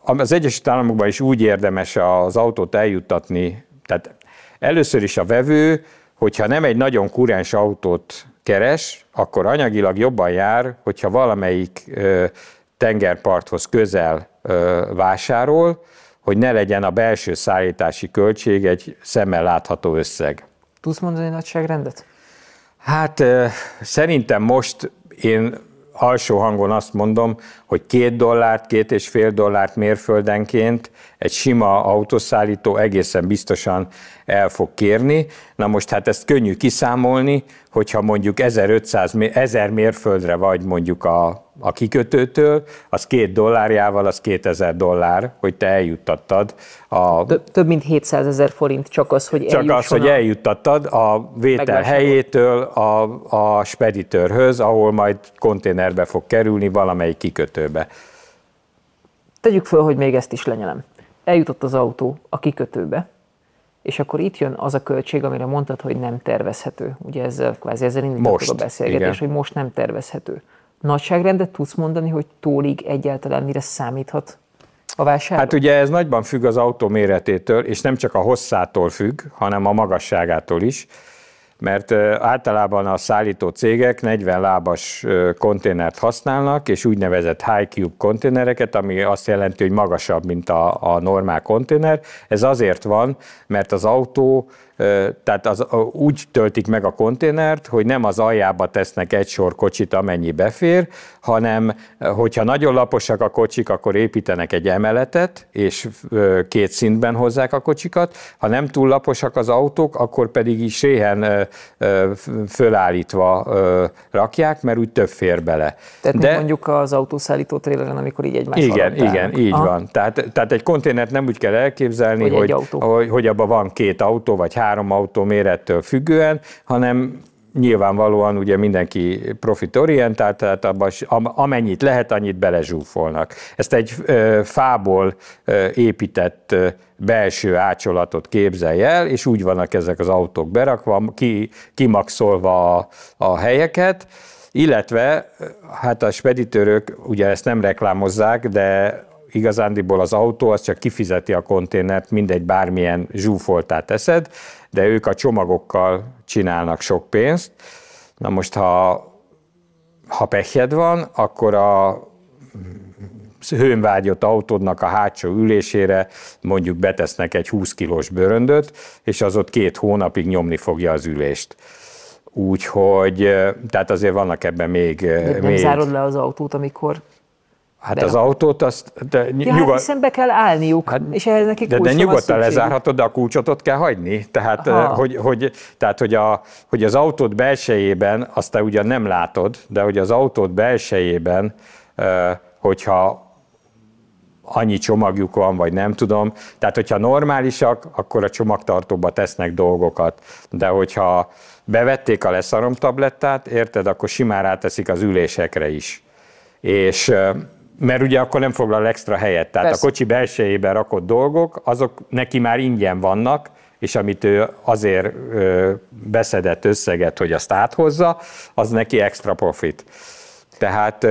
A: az Egyesült Államokban is úgy érdemes az autót eljuttatni, tehát először is a vevő, hogyha nem egy nagyon kuráns autót keres, akkor anyagilag jobban jár, hogyha valamelyik tengerparthoz közel vásárol, hogy ne legyen a belső szállítási költség egy szemmel látható összeg. Tudsz mondani
B: nagyságrendet?
A: Hát szerintem most én alsó hangon azt mondom, hogy két dollárt, két és fél dollárt mérföldenként egy sima autószállító egészen biztosan el fog kérni. Na most hát ezt könnyű kiszámolni, hogyha mondjuk 1500, 1000 mérföldre vagy mondjuk a a kikötőtől, az két dollárjával, az 2000 dollár, hogy te eljuttattad. A, Több, több mint 700 ezer forint csak az, hogy Csak az, hogy eljuttattad a vétel helyétől a, a speditőrhöz, ahol majd konténerbe fog kerülni valamelyik kikötőbe.
B: Tegyük föl, hogy még ezt is lenyelem. Eljutott az autó a kikötőbe, és akkor itt jön az a költség, amire mondtad, hogy nem tervezhető. Ugye ezzel, kvázi ezzel indítottuk a beszélgetés, igen. hogy most nem tervezhető nagyságrendet tudsz mondani, hogy tólig egyáltalán mire számíthat a vásárló? Hát
A: ugye ez nagyban függ az autó méretétől, és nem csak a hosszától függ, hanem a magasságától is, mert általában a szállító cégek 40 lábas konténert használnak, és úgynevezett high cube konténereket, ami azt jelenti, hogy magasabb, mint a, a normál konténer. Ez azért van, mert az autó tehát az, úgy töltik meg a konténert, hogy nem az aljába tesznek egy sor kocsit, amennyi befér, hanem hogyha nagyon laposak a kocsik, akkor építenek egy emeletet, és két szintben hozzák a kocsikat, ha nem túl laposak az autók, akkor pedig is réhen fölállítva rakják, mert úgy több fér bele.
B: Tehát De, mondjuk az autószállító tréleren, amikor így egymás Igen, alatt igen, így Aha. van.
A: Tehát, tehát egy konténert nem úgy kell elképzelni, hogy, hogy, hogy, hogy abban van két autó, vagy három autó mérettől függően, hanem nyilvánvalóan ugye mindenki profitorientált, tehát abba, amennyit lehet, annyit belezsúfolnak. Ezt egy fából épített belső ácsolatot képzelj el, és úgy vannak ezek az autók berakva, ki, kimaxolva a, a helyeket, illetve hát a speditőrök ugye ezt nem reklámozzák, de igazándiból az autó az csak kifizeti a konténert, mindegy bármilyen zsúfoltát teszed, de ők a csomagokkal csinálnak sok pénzt. Na most, ha, ha pehjed van, akkor a hőn vágyott autódnak a hátsó ülésére mondjuk betesznek egy 20 kilós bőröndöt, és az ott két hónapig nyomni fogja az ülést. Úgyhogy, tehát azért vannak ebben még... De nem még... zárod
B: le az autót, amikor
A: Hát de az autót azt... De ja, nyugod... hát hiszen
B: be kell állniuk, hát, és ehhez nekik De, de nyugodtan lezárhatod,
A: de a kulcsot ott kell hagyni. Tehát, eh, hogy, hogy, tehát hogy, a, hogy az autót belsejében, azt te ugyan nem látod, de hogy az autót belsejében, eh, hogyha annyi csomagjuk van, vagy nem tudom. Tehát, hogyha normálisak, akkor a csomagtartóba tesznek dolgokat. De hogyha bevették a leszarom tablettát, érted, akkor simán ráteszik az ülésekre is. És eh, mert ugye akkor nem foglal extra helyet, tehát Persze. a kocsi belsejében rakott dolgok, azok neki már ingyen vannak, és amit ő azért beszedett összeget, hogy azt áthozza, az neki extra profit. Tehát...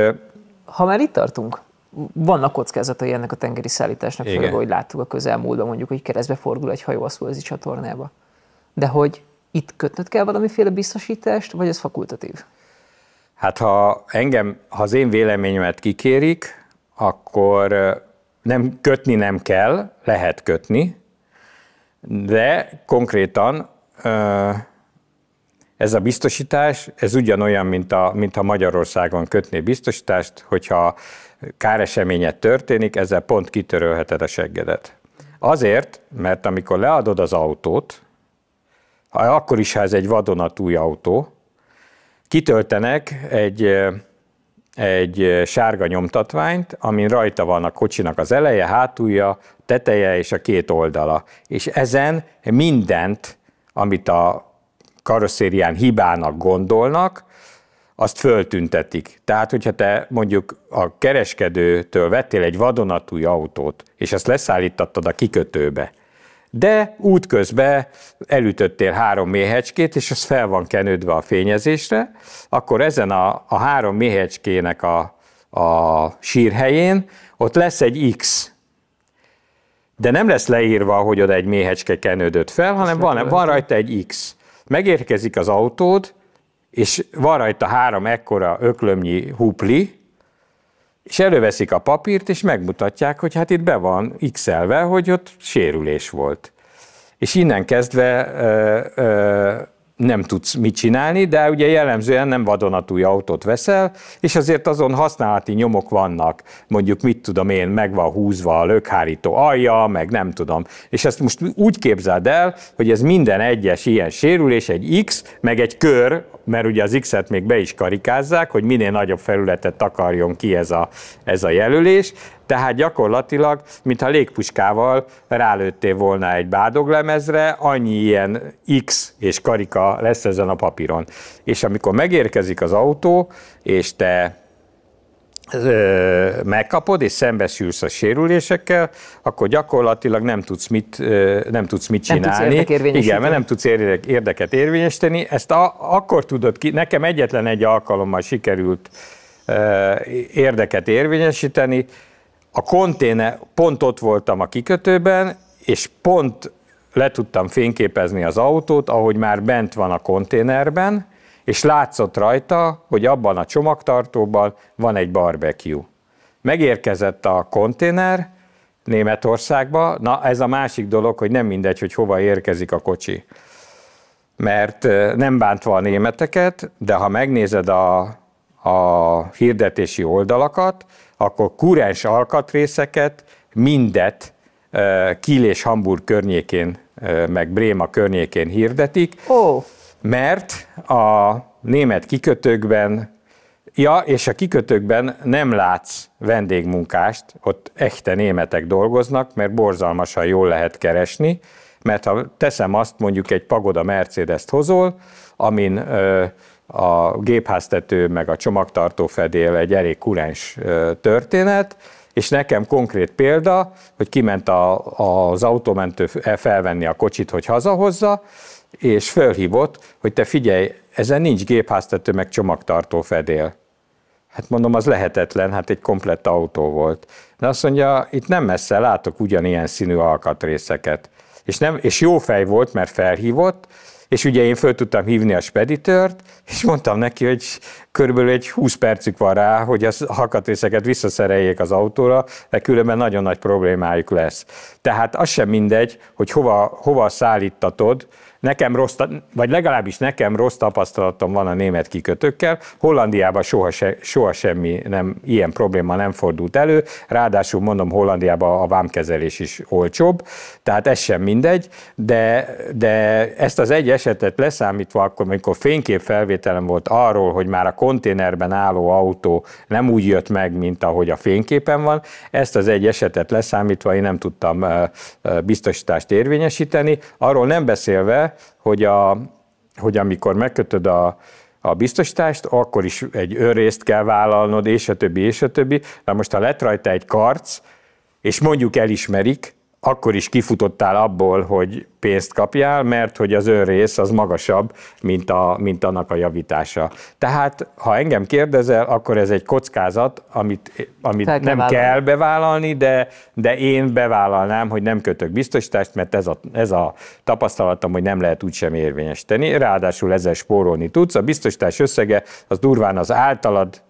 B: ha már itt tartunk, vannak kockázatai ennek a tengeri szállításnak, igen. főleg, hogy láttuk a közelmúltban, mondjuk, hogy keresztbe fordul egy hajó a Suezi csatornába. De hogy itt kötnöd kell valamiféle biztosítást, vagy ez fakultatív?
A: Hát ha engem, ha az én véleményemet kikérik, akkor nem kötni nem kell, lehet kötni, de konkrétan ez a biztosítás, ez ugyanolyan, mint, a, mint a Magyarországon kötné biztosítást, hogyha káreseményed történik, ezzel pont kitörölheted a seggedet. Azért, mert amikor leadod az autót, akkor is, ha ez egy vadonatúj autó, kitöltenek egy, egy sárga nyomtatványt, amin rajta van a kocsinak az eleje, hátulja, teteje és a két oldala. És ezen mindent, amit a karosszérián hibának gondolnak, azt föltüntetik. Tehát, hogyha te mondjuk a kereskedőtől vettél egy vadonatúj autót, és ezt leszállítottad a kikötőbe, de útközben elütöttél három méhecskét, és az fel van kenődve a fényezésre, akkor ezen a, a három méhecskének a, a sírhelyén ott lesz egy X, de nem lesz leírva, hogy oda egy méhecske kenődött fel, hanem van, van rajta egy X. Megérkezik az autód, és van rajta három ekkora öklömnyi hupli, és előveszik a papírt, és megmutatják, hogy hát itt be van x hogy ott sérülés volt. És innen kezdve ö, ö, nem tudsz mit csinálni, de ugye jellemzően nem vadonatúj autót veszel, és azért azon használati nyomok vannak, mondjuk mit tudom én, meg van húzva a lökhárító alja, meg nem tudom. És ezt most úgy képzeld el, hogy ez minden egyes ilyen sérülés egy X, meg egy kör, mert ugye az X-et még be is karikázzák, hogy minél nagyobb felületet takarjon ki ez a, ez a jelölés, tehát gyakorlatilag, mintha légpuskával rálőttél volna egy bádoglemezre, annyi ilyen X és karika lesz ezen a papíron. És amikor megérkezik az autó, és te ö, megkapod, és szembesülsz a sérülésekkel, akkor gyakorlatilag nem tudsz mit, ö, nem tudsz mit csinálni. Nem tudsz Igen, mert nem tudsz érdeket érvényesíteni. Ezt a, akkor tudod ki, nekem egyetlen egy alkalommal sikerült ö, érdeket érvényesíteni, a konténer, pont ott voltam a kikötőben, és pont le tudtam fényképezni az autót, ahogy már bent van a konténerben, és látszott rajta, hogy abban a csomagtartóban van egy barbecue. Megérkezett a konténer Németországba, na ez a másik dolog, hogy nem mindegy, hogy hova érkezik a kocsi. Mert nem bántva a németeket, de ha megnézed a, a hirdetési oldalakat, akkor kurens alkatrészeket, mindet Kiel és Hamburg környékén, meg Bréma környékén hirdetik, oh. mert a német kikötőkben Ja, és a kikötőkben nem látsz vendégmunkást, ott echte németek dolgoznak, mert borzalmasan jól lehet keresni, mert ha teszem azt, mondjuk egy pagoda Mercedes-t hozol, amin ö, a gépháztető meg a csomagtartó fedél egy elég kuráns történet, és nekem konkrét példa, hogy kiment a, az autómentő e, felvenni a kocsit, hogy hazahozza, és fölhívott, hogy te figyelj, ezen nincs gépháztető meg csomagtartó fedél. Hát mondom, az lehetetlen, hát egy komplett autó volt. De azt mondja, itt nem messze látok ugyanilyen színű alkatrészeket. És, nem, és jó fej volt, mert felhívott, és ugye én föl tudtam hívni a speditört, és mondtam neki, hogy körülbelül egy 20 percük van rá, hogy a hakatrészeket visszaszereljék az autóra, de különben nagyon nagy problémájuk lesz. Tehát az sem mindegy, hogy hova, hova szállítatod, nekem rossz, vagy legalábbis nekem rossz tapasztalatom van a német kikötőkkel. Hollandiában soha, se, soha semmi nem, ilyen probléma nem fordult elő, ráadásul mondom, Hollandiában a vámkezelés is olcsóbb, tehát ez sem mindegy, de, de ezt az egy esetet leszámítva, akkor, amikor fénykép felvétel felvételem volt arról, hogy már a konténerben álló autó nem úgy jött meg, mint ahogy a fényképen van. Ezt az egy esetet leszámítva én nem tudtam biztosítást érvényesíteni. Arról nem beszélve, hogy, a, hogy amikor megkötöd a, a biztosítást, akkor is egy őrészt kell vállalnod, és a többi, és a többi. Na most, ha lett rajta egy karc, és mondjuk elismerik, akkor is kifutottál abból, hogy pénzt kapjál, mert hogy az önrész az magasabb, mint, a, mint annak a javítása. Tehát, ha engem kérdezel, akkor ez egy kockázat, amit, amit nem vállalni. kell bevállalni, de, de én bevállalnám, hogy nem kötök biztosítást, mert ez a, ez a tapasztalatom, hogy nem lehet úgysem érvényesíteni. Ráadásul ezzel spórolni tudsz. A biztosítás összege az durván az általad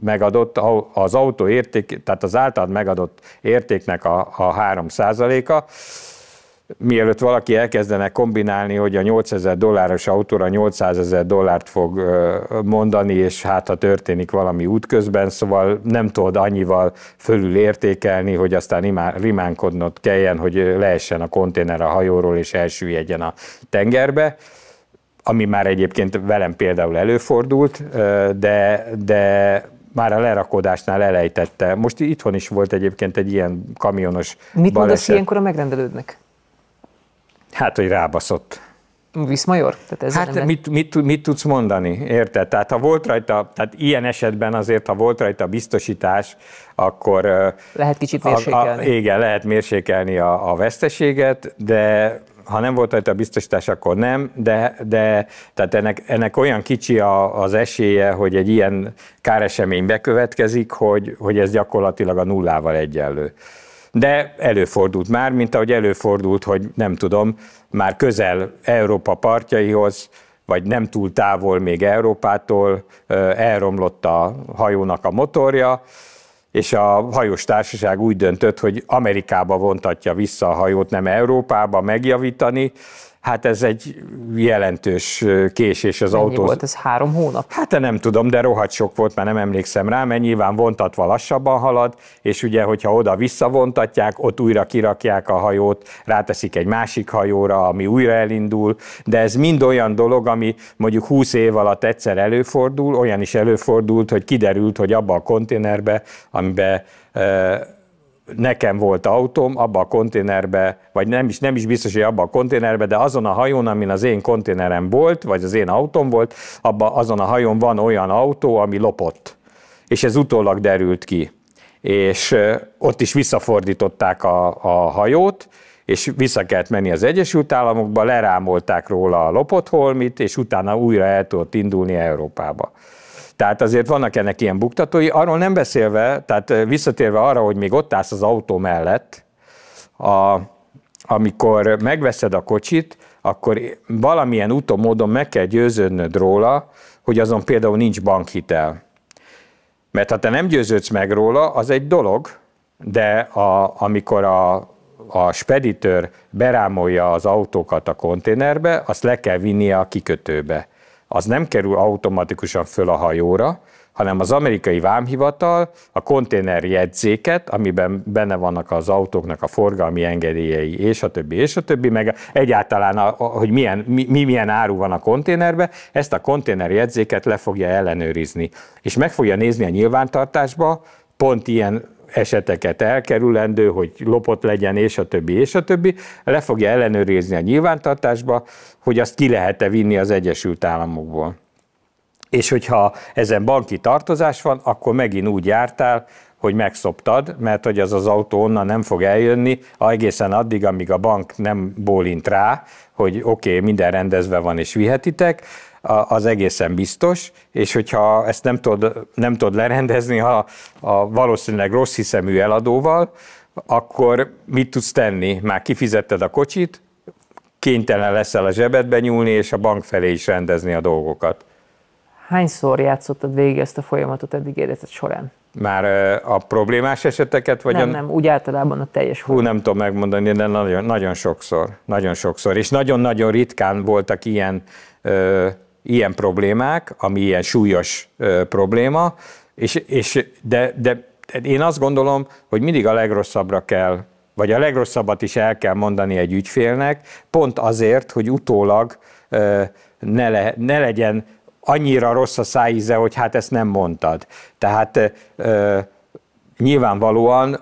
A: megadott, az autó érték, tehát az általad megadott értéknek a, a 3 a mielőtt valaki elkezdene kombinálni, hogy a 8000 dolláros autóra 800 ezer dollárt fog mondani, és hát ha történik valami útközben, szóval nem tudod annyival fölül értékelni, hogy aztán rimánkodnod kelljen, hogy leessen a konténer a hajóról, és elsüllyedjen a tengerbe ami már egyébként velem például előfordult, de, de már a lerakodásnál elejtette. Most itthon is volt egyébként egy ilyen kamionos Mit baleset. mondasz ilyenkor
B: a megrendelődnek?
A: Hát, hogy rábaszott.
B: Viszmajor? Tehát ez hát nem mit,
A: mit, mit tudsz mondani, érted? Tehát ha volt rajta, tehát ilyen esetben azért, ha volt rajta biztosítás, akkor...
B: Lehet kicsit mérsékelni. A, a,
A: igen, lehet mérsékelni a, a veszteséget, de ha nem volt rajta biztosítás, akkor nem, de, de tehát ennek, ennek olyan kicsi a, az esélye, hogy egy ilyen káresemény bekövetkezik, hogy, hogy ez gyakorlatilag a nullával egyenlő. De előfordult már, mint ahogy előfordult, hogy nem tudom, már közel Európa partjaihoz, vagy nem túl távol még Európától elromlott a hajónak a motorja, és a hajós társaság úgy döntött, hogy Amerikába vontatja vissza a hajót, nem Európába megjavítani, Hát ez egy jelentős késés az autó. volt ez három hónap? Hát nem tudom, de rohadt sok volt, mert nem emlékszem rá, mert nyilván vontatva lassabban halad, és ugye, hogyha oda visszavontatják, ott újra kirakják a hajót, ráteszik egy másik hajóra, ami újra elindul, de ez mind olyan dolog, ami mondjuk 20 év alatt egyszer előfordul, olyan is előfordult, hogy kiderült, hogy abba a konténerbe, amiben nekem volt autóm, abba a konténerbe, vagy nem is, nem is biztos, hogy abba a konténerbe, de azon a hajón, amin az én konténerem volt, vagy az én autóm volt, abba, azon a hajón van olyan autó, ami lopott. És ez utólag derült ki. És ott is visszafordították a, a hajót, és vissza kellett menni az Egyesült Államokba, lerámolták róla a lopott holmit, és utána újra el tudott indulni Európába. Tehát azért vannak ennek ilyen buktatói. Arról nem beszélve, tehát visszatérve arra, hogy még ott állsz az autó mellett, a, amikor megveszed a kocsit, akkor valamilyen úton, módon meg kell győződnöd róla, hogy azon például nincs bankhitel. Mert ha te nem győződsz meg róla, az egy dolog, de a, amikor a, a speditőr berámolja az autókat a konténerbe, azt le kell vinnie a kikötőbe az nem kerül automatikusan föl a hajóra, hanem az amerikai vámhivatal a konténer jegyzéket, amiben benne vannak az autóknak a forgalmi engedélyei, és a többi, és a többi, meg egyáltalán, a, a, hogy milyen, mi, mi milyen áru van a konténerbe, ezt a konténer jegyzéket le fogja ellenőrizni. És meg fogja nézni a nyilvántartásba, pont ilyen eseteket elkerülendő, hogy lopott legyen, és a többi, és a többi, le fogja ellenőrizni a nyilvántartásba, hogy azt ki lehet-e vinni az Egyesült Államokból. És hogyha ezen banki tartozás van, akkor megint úgy jártál, hogy megszoptad, mert hogy az az autó onnan nem fog eljönni, egészen addig, amíg a bank nem bólint rá, hogy oké, okay, minden rendezve van és vihetitek, az egészen biztos, és hogyha ezt nem tudod, nem tudod lerendezni ha a valószínűleg rossz hiszemű eladóval, akkor mit tudsz tenni? Már kifizetted a kocsit, kénytelen leszel a zsebedbe nyúlni, és a bank felé is rendezni a dolgokat.
B: Hányszor játszottad végig ezt a folyamatot eddig életed során?
A: Már a problémás eseteket? Vagy nem, a... nem,
B: úgy általában a teljes Hú,
A: nem tudom megmondani, de nagyon, nagyon sokszor, nagyon sokszor. És nagyon-nagyon ritkán voltak ilyen ö, ilyen problémák, ami ilyen súlyos ö, probléma, és, és de, de én azt gondolom, hogy mindig a legrosszabbra kell, vagy a legrosszabbat is el kell mondani egy ügyfélnek, pont azért, hogy utólag ö, ne, le, ne legyen annyira rossz a szájíze, hogy hát ezt nem mondtad. Tehát ö, nyilvánvalóan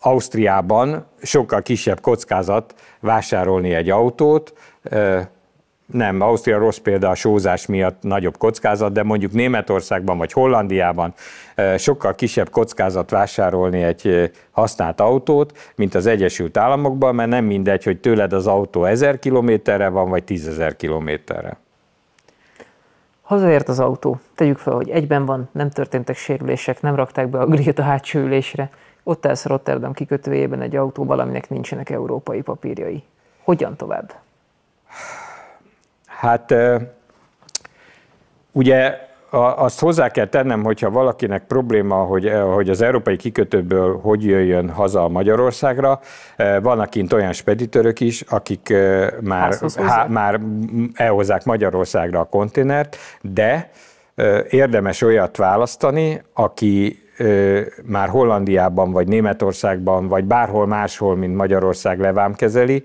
A: Ausztriában sokkal kisebb kockázat vásárolni egy autót, ö, nem, Ausztria rossz példa a sózás miatt nagyobb kockázat, de mondjuk Németországban vagy Hollandiában sokkal kisebb kockázat vásárolni egy használt autót, mint az Egyesült Államokban, mert nem mindegy, hogy tőled az autó 1000 kilométerre van, vagy tízezer kilométerre.
B: Hazaért az autó. Tegyük fel, hogy egyben van, nem történtek sérülések, nem rakták be a grillt a hátsó ülésre. Ott állsz Rotterdam kikötőjében egy autóval, aminek nincsenek európai papírjai. Hogyan tovább?
A: Hát ugye azt hozzá kell tennem, hogyha valakinek probléma, hogy, hogy az európai kikötőből hogy jöjjön haza Magyarországra, vannak kint olyan speditörök is, akik már, há, már elhozzák Magyarországra a konténert, de érdemes olyat választani, aki már Hollandiában, vagy Németországban, vagy bárhol máshol, mint Magyarország levámkezeli,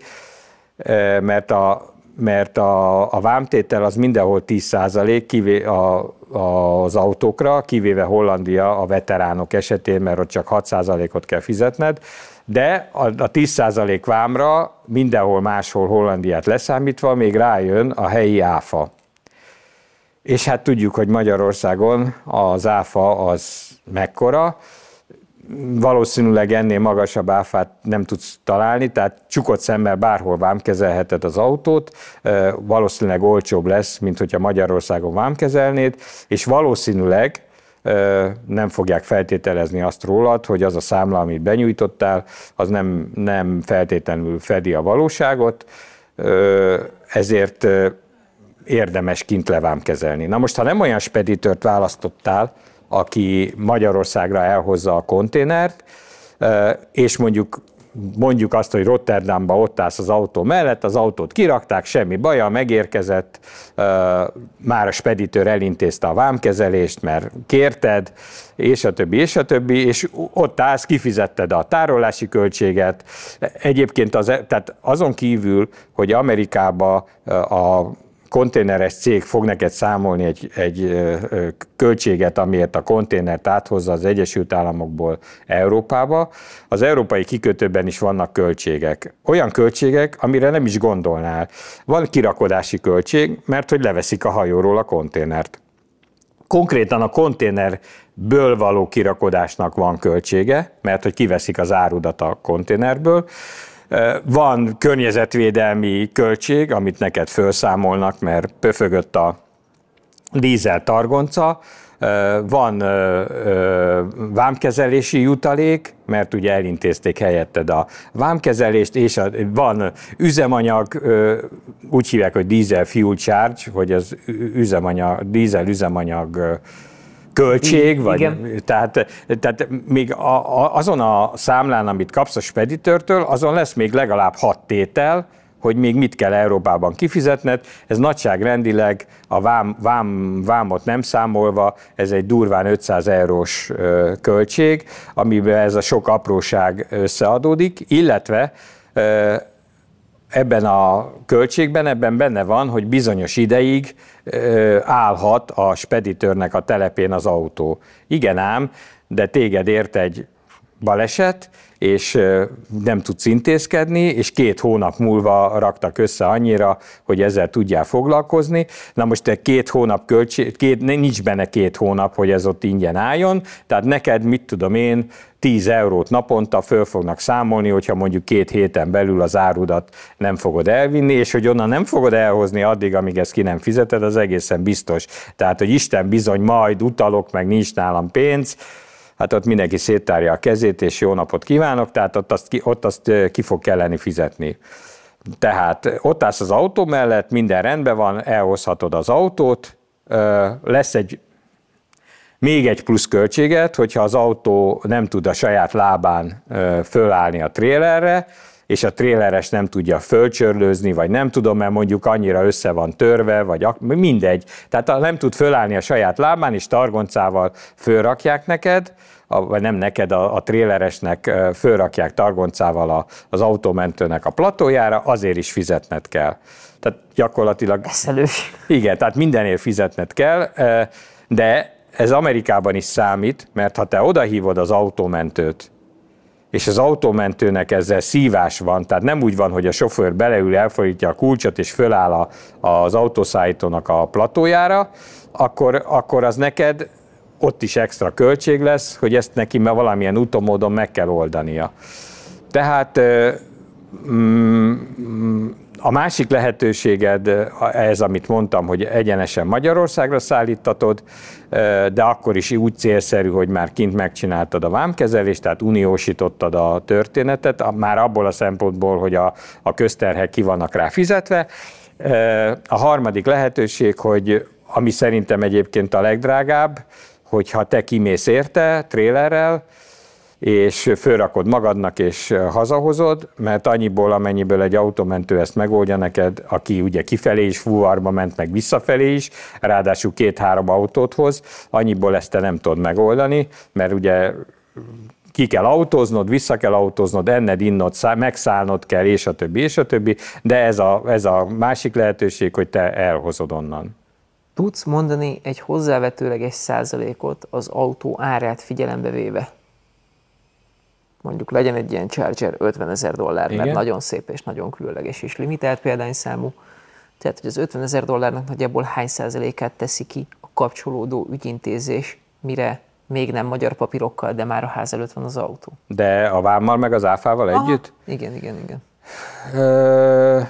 A: mert a mert a, a vámtétel az mindenhol 10 százalék, kivé a, a, az autókra, kivéve Hollandia a veteránok esetén, mert ott csak 6 ot kell fizetned, de a, a 10 százalék vámra mindenhol máshol Hollandiát leszámítva még rájön a helyi áfa. És hát tudjuk, hogy Magyarországon az áfa az mekkora, valószínűleg ennél magasabb áfát nem tudsz találni, tehát csukott szemmel bárhol vámkezelheted az autót, valószínűleg olcsóbb lesz, mint hogyha Magyarországon vámkezelnéd, és valószínűleg nem fogják feltételezni azt rólad, hogy az a számla, amit benyújtottál, az nem, nem feltétlenül fedi a valóságot, ezért érdemes kint levámkezelni. Na most, ha nem olyan speditört választottál, aki Magyarországra elhozza a konténert, és mondjuk mondjuk azt, hogy Rotterdamba ott állsz az autó mellett, az autót kirakták, semmi baja, megérkezett, már a speditőr elintézte a vámkezelést, mert kérted, és a többi, és a többi, és ott állsz, kifizetted a tárolási költséget. Egyébként az, e, tehát azon kívül, hogy Amerikába a konténeres cég fog neked számolni egy, egy költséget, amiért a konténert áthozza az Egyesült Államokból Európába, az európai kikötőben is vannak költségek. Olyan költségek, amire nem is gondolnál. Van kirakodási költség, mert hogy leveszik a hajóról a konténert. Konkrétan a konténer ből való kirakodásnak van költsége, mert hogy kiveszik az árudat a konténerből, van környezetvédelmi költség, amit neked felszámolnak, mert pöfögött a dízel targonca, van vámkezelési jutalék, mert ugye elintézték helyetted a vámkezelést, és a, van üzemanyag, úgy hívják, hogy diesel fuel charge, hogy az üzemanyag, diesel üzemanyag költség, vagy Tehát, tehát még a, a, azon a számlán, amit kapsz a speditörtől, azon lesz még legalább hat tétel, hogy még mit kell Európában kifizetned. Ez nagyságrendileg a vám, vám, vámot nem számolva, ez egy durván 500 eurós költség, amiben ez a sok apróság összeadódik, illetve ebben a költségben, ebben benne van, hogy bizonyos ideig állhat a speditőrnek a telepén az autó. Igen ám, de téged ért egy baleset, és nem tudsz intézkedni, és két hónap múlva raktak össze annyira, hogy ezzel tudjál foglalkozni. Na most te két hónap költség, két, nincs benne két hónap, hogy ez ott ingyen álljon, tehát neked, mit tudom én, 10 eurót naponta föl fognak számolni, hogyha mondjuk két héten belül az árudat nem fogod elvinni, és hogy onnan nem fogod elhozni addig, amíg ezt ki nem fizeted, az egészen biztos. Tehát, hogy Isten bizony majd utalok, meg nincs nálam pénz, hát ott mindenki széttárja a kezét, és jó napot kívánok, tehát ott azt ki, ott azt ki fog kelleni fizetni. Tehát ott állsz az autó mellett, minden rendben van, elhozhatod az autót, lesz egy még egy plusz költséget, hogyha az autó nem tud a saját lábán fölállni a trélerre, és a tréleres nem tudja fölcsörlőzni, vagy nem tudom, mert mondjuk annyira össze van törve, vagy mindegy. Tehát nem tud fölállni a saját lábán, és targoncával fölrakják neked, a, vagy nem neked, a, a tréleresnek fölrakják targoncával a, az autómentőnek a platójára, azért is fizetned kell. Tehát gyakorlatilag... Eszelős. Igen, tehát mindenért fizetned kell, de ez Amerikában is számít, mert ha te odahívod az autómentőt, és az autómentőnek ezzel szívás van, tehát nem úgy van, hogy a sofőr beleül, elfolytja a kulcsot, és föláll a, az autószállítónak a platójára, akkor, akkor az neked ott is extra költség lesz, hogy ezt neki már valamilyen utomódon meg kell oldania. Tehát mm, a másik lehetőséged, ez amit mondtam, hogy egyenesen Magyarországra szállítatod, de akkor is úgy célszerű, hogy már kint megcsináltad a vámkezelést, tehát uniósítottad a történetet, már abból a szempontból, hogy a, a közterhek ki vannak rá fizetve. A harmadik lehetőség, hogy ami szerintem egyébként a legdrágább, hogyha te kimész érte trélerrel, és fölrakod magadnak, és hazahozod, mert annyiból, amennyiből egy autómentő ezt megoldja neked, aki ugye kifelé is fuvarba ment, meg visszafelé is, ráadásul két-három autót hoz, annyiból ezt te nem tudod megoldani, mert ugye ki kell autóznod, vissza kell autóznod, enned, innod, megszállnod kell, és a többi, és a többi, de ez a, ez a másik lehetőség, hogy te elhozod
B: onnan. Tudsz mondani egy hozzávetőleges százalékot az autó árát figyelembe véve? mondjuk legyen egy ilyen Charger 50 ezer dollár, Igen. mert nagyon szép és nagyon különleges és limitált példányszámú. Tehát, hogy az 50 ezer dollárnak nagyjából hány százalékát teszi ki a kapcsolódó ügyintézés, mire még nem magyar papírokkal, de már a ház előtt van az autó.
A: De a vámmal meg az áfával Aha. együtt?
B: Igen, igen, igen.
A: Ö,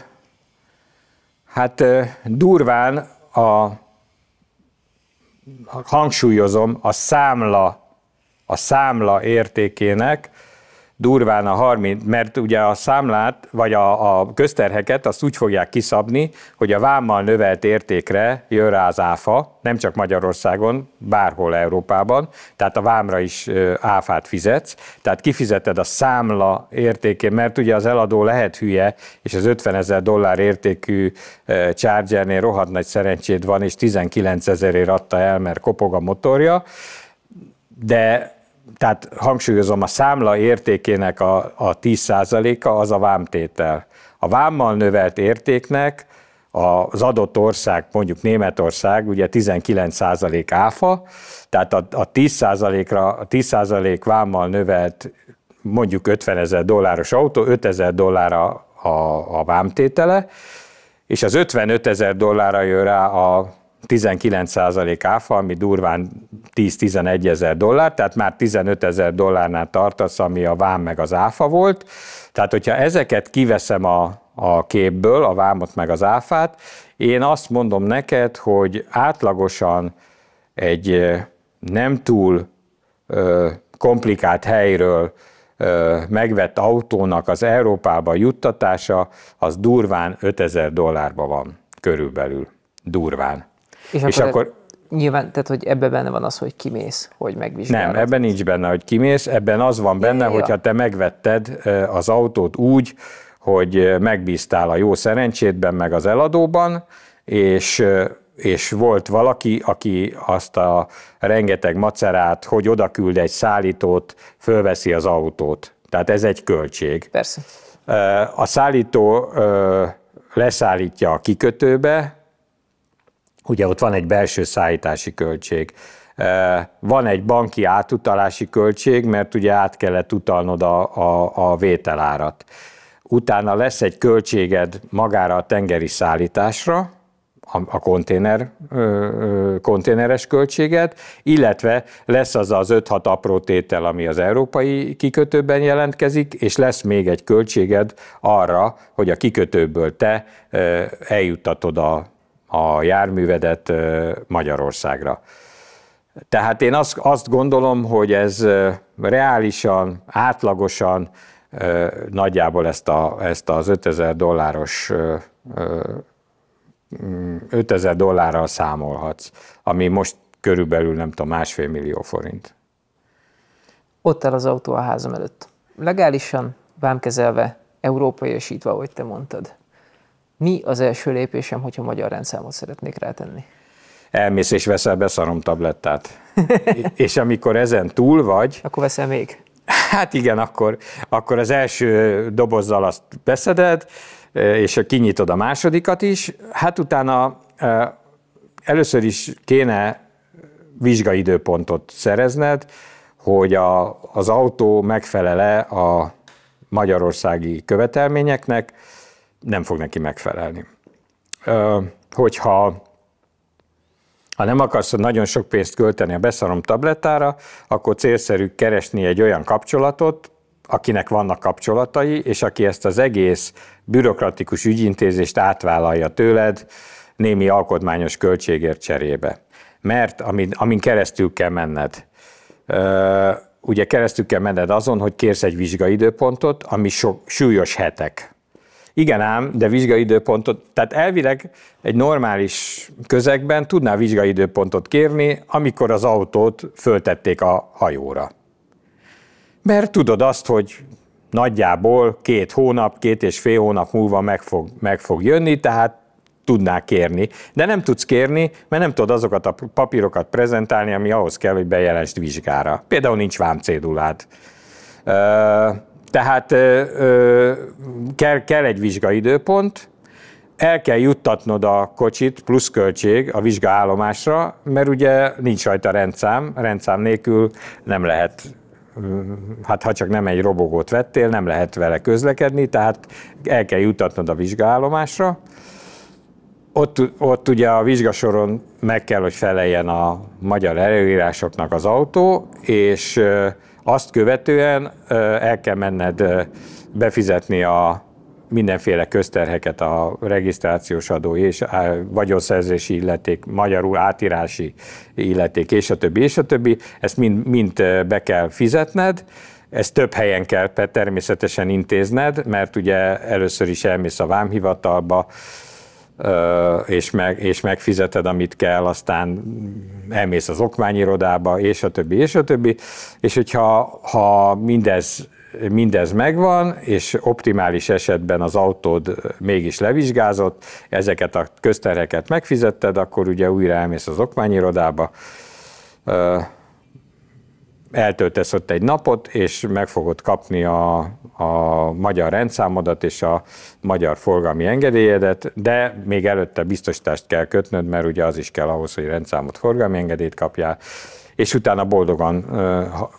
A: hát durván a hangsúlyozom, a számla, a számla értékének durván a 30, mert ugye a számlát, vagy a, a közterheket azt úgy fogják kiszabni, hogy a vámmal növelt értékre jön rá az áfa, nem csak Magyarországon, bárhol Európában, tehát a vámra is áfát fizetsz, tehát kifizeted a számla értékén, mert ugye az eladó lehet hülye, és az 50 ezer dollár értékű chargernél rohadt nagy szerencséd van, és 19 ezerért adta el, mert kopog a motorja, de tehát hangsúlyozom, a számla értékének a, a 10%-a az a vámtétel. A vámmal növelt értéknek az adott ország, mondjuk Németország, ugye 19% áfa, tehát a, a 10%-ra, a 10% vámmal növelt mondjuk 50 ezer dolláros autó, 5 ezer dollár a, a, vámtétele, és az 55 ezer dollárra jön rá a 19% áfa, ami durván 10-11 ezer dollár, tehát már 15 ezer dollárnál tartasz, ami a vám meg az áfa volt. Tehát, hogyha ezeket kiveszem a, a képből, a vámot meg az áfát, én azt mondom neked, hogy átlagosan egy nem túl ö, komplikált helyről ö, megvett autónak az Európába juttatása, az durván 5000 dollárba van körülbelül. Durván.
B: És, és akkor, akkor e- nyilván, tehát hogy ebben benne van az, hogy kimész, hogy megvizsgálod. Nem, ebben
A: nincs benne, hogy kimész, ebben az van benne, ja, hogyha te megvetted e, az autót úgy, hogy e, megbíztál a jó szerencsétben, meg az eladóban, és és volt valaki, aki azt a rengeteg macerát, hogy oda küld egy szállítót, fölveszi az autót. Tehát ez egy költség. Persze. A szállító leszállítja a kikötőbe, Ugye ott van egy belső szállítási költség, van egy banki átutalási költség, mert ugye át kellett utalnod a, a, a vételárat. Utána lesz egy költséged magára a tengeri szállításra, a konténer, konténeres költséget, illetve lesz az az 5-6 apró tétel, ami az európai kikötőben jelentkezik, és lesz még egy költséged arra, hogy a kikötőből te eljuttatod a a járművedet Magyarországra. Tehát én azt, azt gondolom, hogy ez reálisan, átlagosan nagyjából ezt, a, ezt az 5000 dolláros 5000 mm, dollárral számolhatsz, ami most körülbelül nem tudom, másfél millió forint.
B: Ott áll az autó a házam előtt. Legálisan, vámkezelve, európai esítve, ahogy te mondtad mi az első lépésem, hogyha magyar rendszámot szeretnék rátenni?
A: Elmész és veszel beszarom tablettát. és amikor ezen túl vagy... Akkor veszel még? Hát igen, akkor, akkor az első dobozzal azt beszeded, és kinyitod a másodikat is. Hát utána először is kéne vizsgaidőpontot szerezned, hogy a, az autó megfelele a magyarországi követelményeknek, nem fog neki megfelelni. Ö, hogyha ha nem akarsz nagyon sok pénzt költeni a beszarom tablettára, akkor célszerű keresni egy olyan kapcsolatot, akinek vannak kapcsolatai, és aki ezt az egész bürokratikus ügyintézést átvállalja tőled némi alkotmányos költségért cserébe. Mert amin, amin keresztül kell menned. Ö, ugye keresztül kell menned azon, hogy kérsz egy vizsgaidőpontot, ami sok, súlyos hetek. Igen ám, de vizsgai időpontot, tehát elvileg egy normális közegben tudná vizsgai időpontot kérni, amikor az autót föltették a hajóra. Mert tudod azt, hogy nagyjából két hónap, két és fél hónap múlva meg fog, meg fog jönni, tehát tudná kérni. De nem tudsz kérni, mert nem tudod azokat a papírokat prezentálni, ami ahhoz kell, hogy bejelentsd vizsgára. Például nincs vámcédulád. Ö- tehát ö, ö, kell, kell egy vizsgaidőpont, el kell juttatnod a kocsit költség a vizsgaállomásra, mert ugye nincs rajta rendszám, rendszám nélkül nem lehet hát ha csak nem egy robogót vettél, nem lehet vele közlekedni, tehát el kell juttatnod a vizsgaállomásra. Ott, ott ugye a vizsgasoron meg kell, hogy feleljen a magyar előírásoknak az autó, és azt követően el kell menned befizetni a mindenféle közterheket, a regisztrációs adó és vagyonszerzési illeték, magyarul átírási illeték, és a többi, és a többi. Ezt mind, mind be kell fizetned, ezt több helyen kell természetesen intézned, mert ugye először is elmész a vámhivatalba, és, meg, és megfizeted, amit kell, aztán elmész az okmányirodába, és a többi, és a többi. És hogyha ha mindez mindez megvan, és optimális esetben az autód mégis levizsgázott, ezeket a közterheket megfizetted, akkor ugye újra elmész az okmányirodába, eltöltesz ott egy napot, és meg fogod kapni a, a magyar rendszámodat és a magyar forgalmi engedélyedet, de még előtte biztosítást kell kötnöd, mert ugye az is kell ahhoz, hogy rendszámot, forgalmi engedélyt kapjál, és utána boldogan,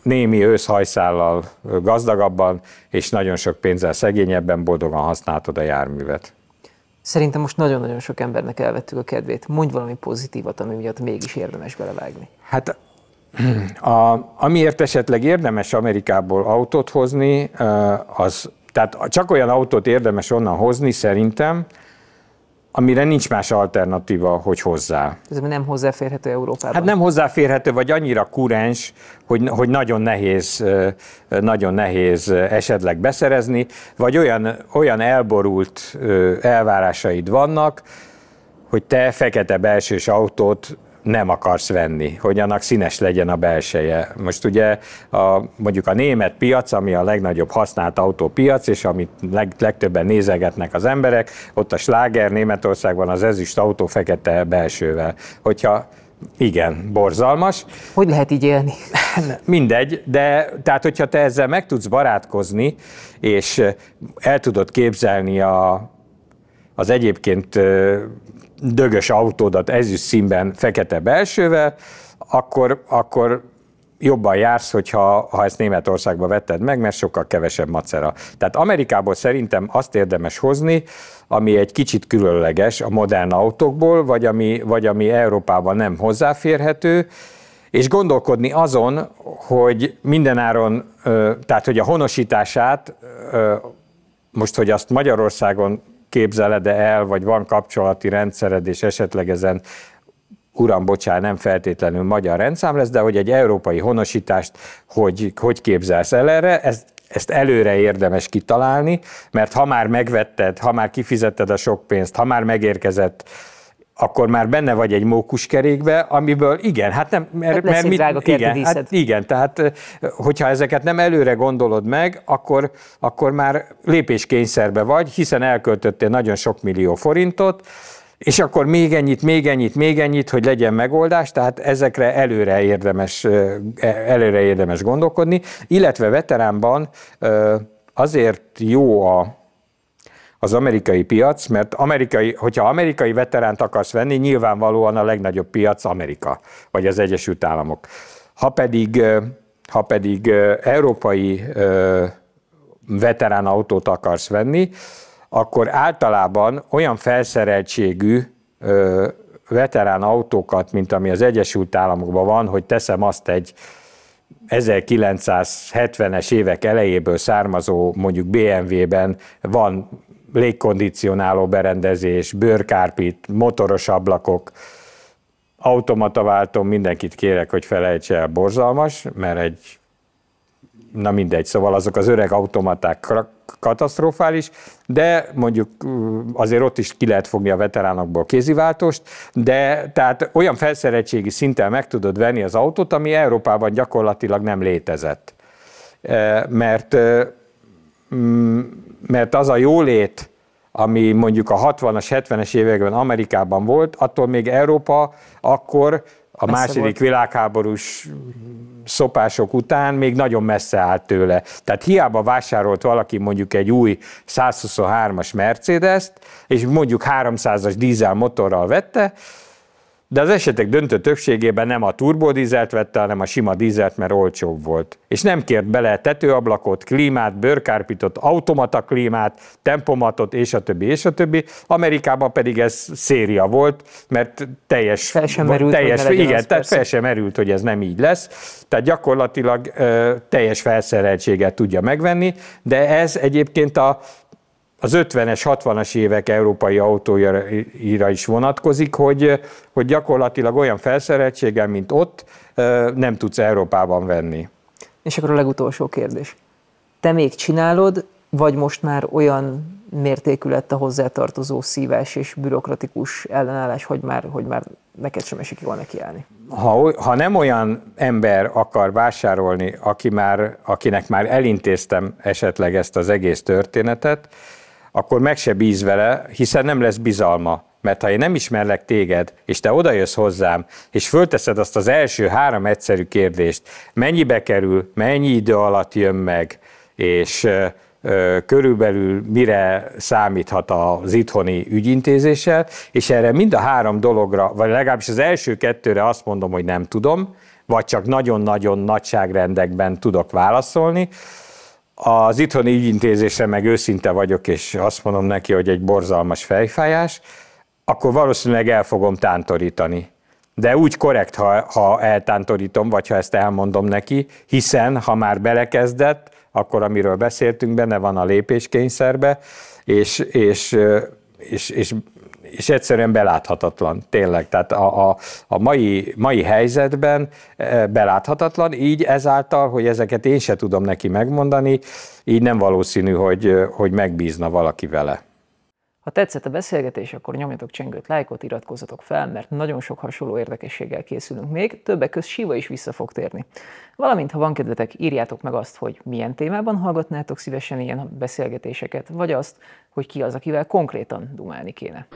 A: némi őszhajszállal gazdagabban, és nagyon sok pénzzel szegényebben boldogan használtod a járművet.
B: Szerintem most nagyon-nagyon sok embernek elvettük a kedvét. Mondj valami pozitívat, ami miatt mégis érdemes belevágni.
A: Hát a, amiért esetleg érdemes Amerikából autót hozni, az, tehát csak olyan autót érdemes onnan hozni szerintem, amire nincs más alternatíva, hogy hozzá.
B: Ez nem hozzáférhető Európában? Hát
A: nem hozzáférhető, vagy annyira kurens, hogy, hogy nagyon nehéz, nagyon nehéz esetleg beszerezni, vagy olyan, olyan elborult elvárásaid vannak, hogy te fekete belsős autót nem akarsz venni, hogy annak színes legyen a belseje. Most ugye a, mondjuk a német piac, ami a legnagyobb használt autópiac, és amit leg, legtöbben nézegetnek az emberek, ott a sláger Németországban az ezüst autó fekete belsővel. Hogyha igen, borzalmas. Hogy lehet így élni? Mindegy, de tehát, hogyha te ezzel meg tudsz barátkozni, és el tudod képzelni a, az egyébként dögös autódat ezüst színben fekete belsővel, akkor, akkor jobban jársz, hogyha ha ezt Németországba vetted meg, mert sokkal kevesebb macera. Tehát Amerikából szerintem azt érdemes hozni, ami egy kicsit különleges a modern autókból, vagy ami, vagy ami Európában nem hozzáférhető, és gondolkodni azon, hogy mindenáron, tehát hogy a honosítását, most, hogy azt Magyarországon képzeled -e el, vagy van kapcsolati rendszered, és esetleg ezen uram, bocsánat, nem feltétlenül magyar rendszám lesz, de hogy egy európai honosítást hogy, hogy képzelsz el erre, ezt, ezt előre érdemes kitalálni, mert ha már megvetted, ha már kifizetted a sok pénzt, ha már megérkezett akkor már benne vagy egy mókuskerékbe, amiből igen, hát nem, mert, hát mert mit, drága igen, hát igen, tehát hogyha ezeket nem előre gondolod meg, akkor, akkor már lépéskényszerbe vagy, hiszen elköltöttél nagyon sok millió forintot, és akkor még ennyit, még ennyit, még ennyit, hogy legyen megoldás, tehát ezekre előre érdemes, e, előre érdemes gondolkodni, illetve veteránban azért jó a, az amerikai piac, mert amerikai, hogyha amerikai veteránt akarsz venni, nyilvánvalóan a legnagyobb piac Amerika, vagy az Egyesült Államok. Ha pedig, ha pedig európai veterán autót akarsz venni, akkor általában olyan felszereltségű veterán autókat, mint ami az Egyesült Államokban van, hogy teszem azt egy 1970-es évek elejéből származó mondjuk BMW-ben van légkondicionáló berendezés, bőrkárpit, motoros ablakok, automataváltó, mindenkit kérek, hogy felejtse el, borzalmas, mert egy, na mindegy, szóval azok az öreg automaták katasztrofális, de mondjuk azért ott is ki lehet fogni a veteránokból kéziváltóst, de tehát olyan felszereltségi szinten meg tudod venni az autót, ami Európában gyakorlatilag nem létezett. E, mert e, Mm, mert az a jólét, ami mondjuk a 60-as, 70-es években Amerikában volt, attól még Európa akkor a második világháborús szopások után még nagyon messze állt tőle. Tehát hiába vásárolt valaki mondjuk egy új 123-as Mercedes-t, és mondjuk 300-as dízel motorral vette, de az esetek döntő többségében nem a turbodízelt vette, hanem a sima dízelt, mert olcsóbb volt. És nem kért bele tetőablakot, klímát, bőrkárpitot, automata klímát, tempomatot, és a többi, és a többi. Amerikában pedig ez széria volt, mert teljes...
B: Fel sem merült, teljes, hogy igen, tehát fel sem
A: merült, hogy ez nem így lesz. Tehát gyakorlatilag ö, teljes felszereltséget tudja megvenni, de ez egyébként a az 50-es, 60-as évek európai autóira is vonatkozik, hogy, hogy gyakorlatilag olyan felszereltséggel, mint ott, nem tudsz Európában venni.
B: És akkor a legutolsó kérdés. Te még csinálod, vagy most már olyan mértékű lett a hozzátartozó szívás és bürokratikus ellenállás, hogy már, hogy már neked sem esik jól nekiállni?
A: Ha, ha nem olyan ember akar vásárolni, aki már, akinek már elintéztem esetleg ezt az egész történetet, akkor meg se bíz vele, hiszen nem lesz bizalma. Mert ha én nem ismerlek téged, és te odajössz hozzám, és fölteszed azt az első három egyszerű kérdést, mennyibe kerül, mennyi idő alatt jön meg, és körülbelül mire számíthat az itthoni ügyintézéssel, és erre mind a három dologra, vagy legalábbis az első kettőre azt mondom, hogy nem tudom, vagy csak nagyon-nagyon nagyságrendekben tudok válaszolni, az itthoni ügyintézésre meg őszinte vagyok, és azt mondom neki, hogy egy borzalmas fejfájás, akkor valószínűleg el fogom tántorítani. De úgy korrekt, ha, ha eltántorítom, vagy ha ezt elmondom neki, hiszen ha már belekezdett, akkor amiről beszéltünk, benne van a lépéskényszerbe, és, és, és, és és egyszerűen beláthatatlan, tényleg. Tehát a, a, a mai, mai helyzetben e, beláthatatlan, így ezáltal, hogy ezeket én se tudom neki megmondani, így nem valószínű, hogy, hogy megbízna valaki vele.
B: Ha tetszett a beszélgetés, akkor nyomjatok csengőt, lájkot, iratkozzatok fel, mert nagyon sok hasonló érdekességgel készülünk még, többek között Siva is vissza fog térni. Valamint, ha van kedvetek, írjátok meg azt, hogy milyen témában hallgatnátok szívesen ilyen beszélgetéseket, vagy azt, hogy ki az, akivel konkrétan dumálni kéne.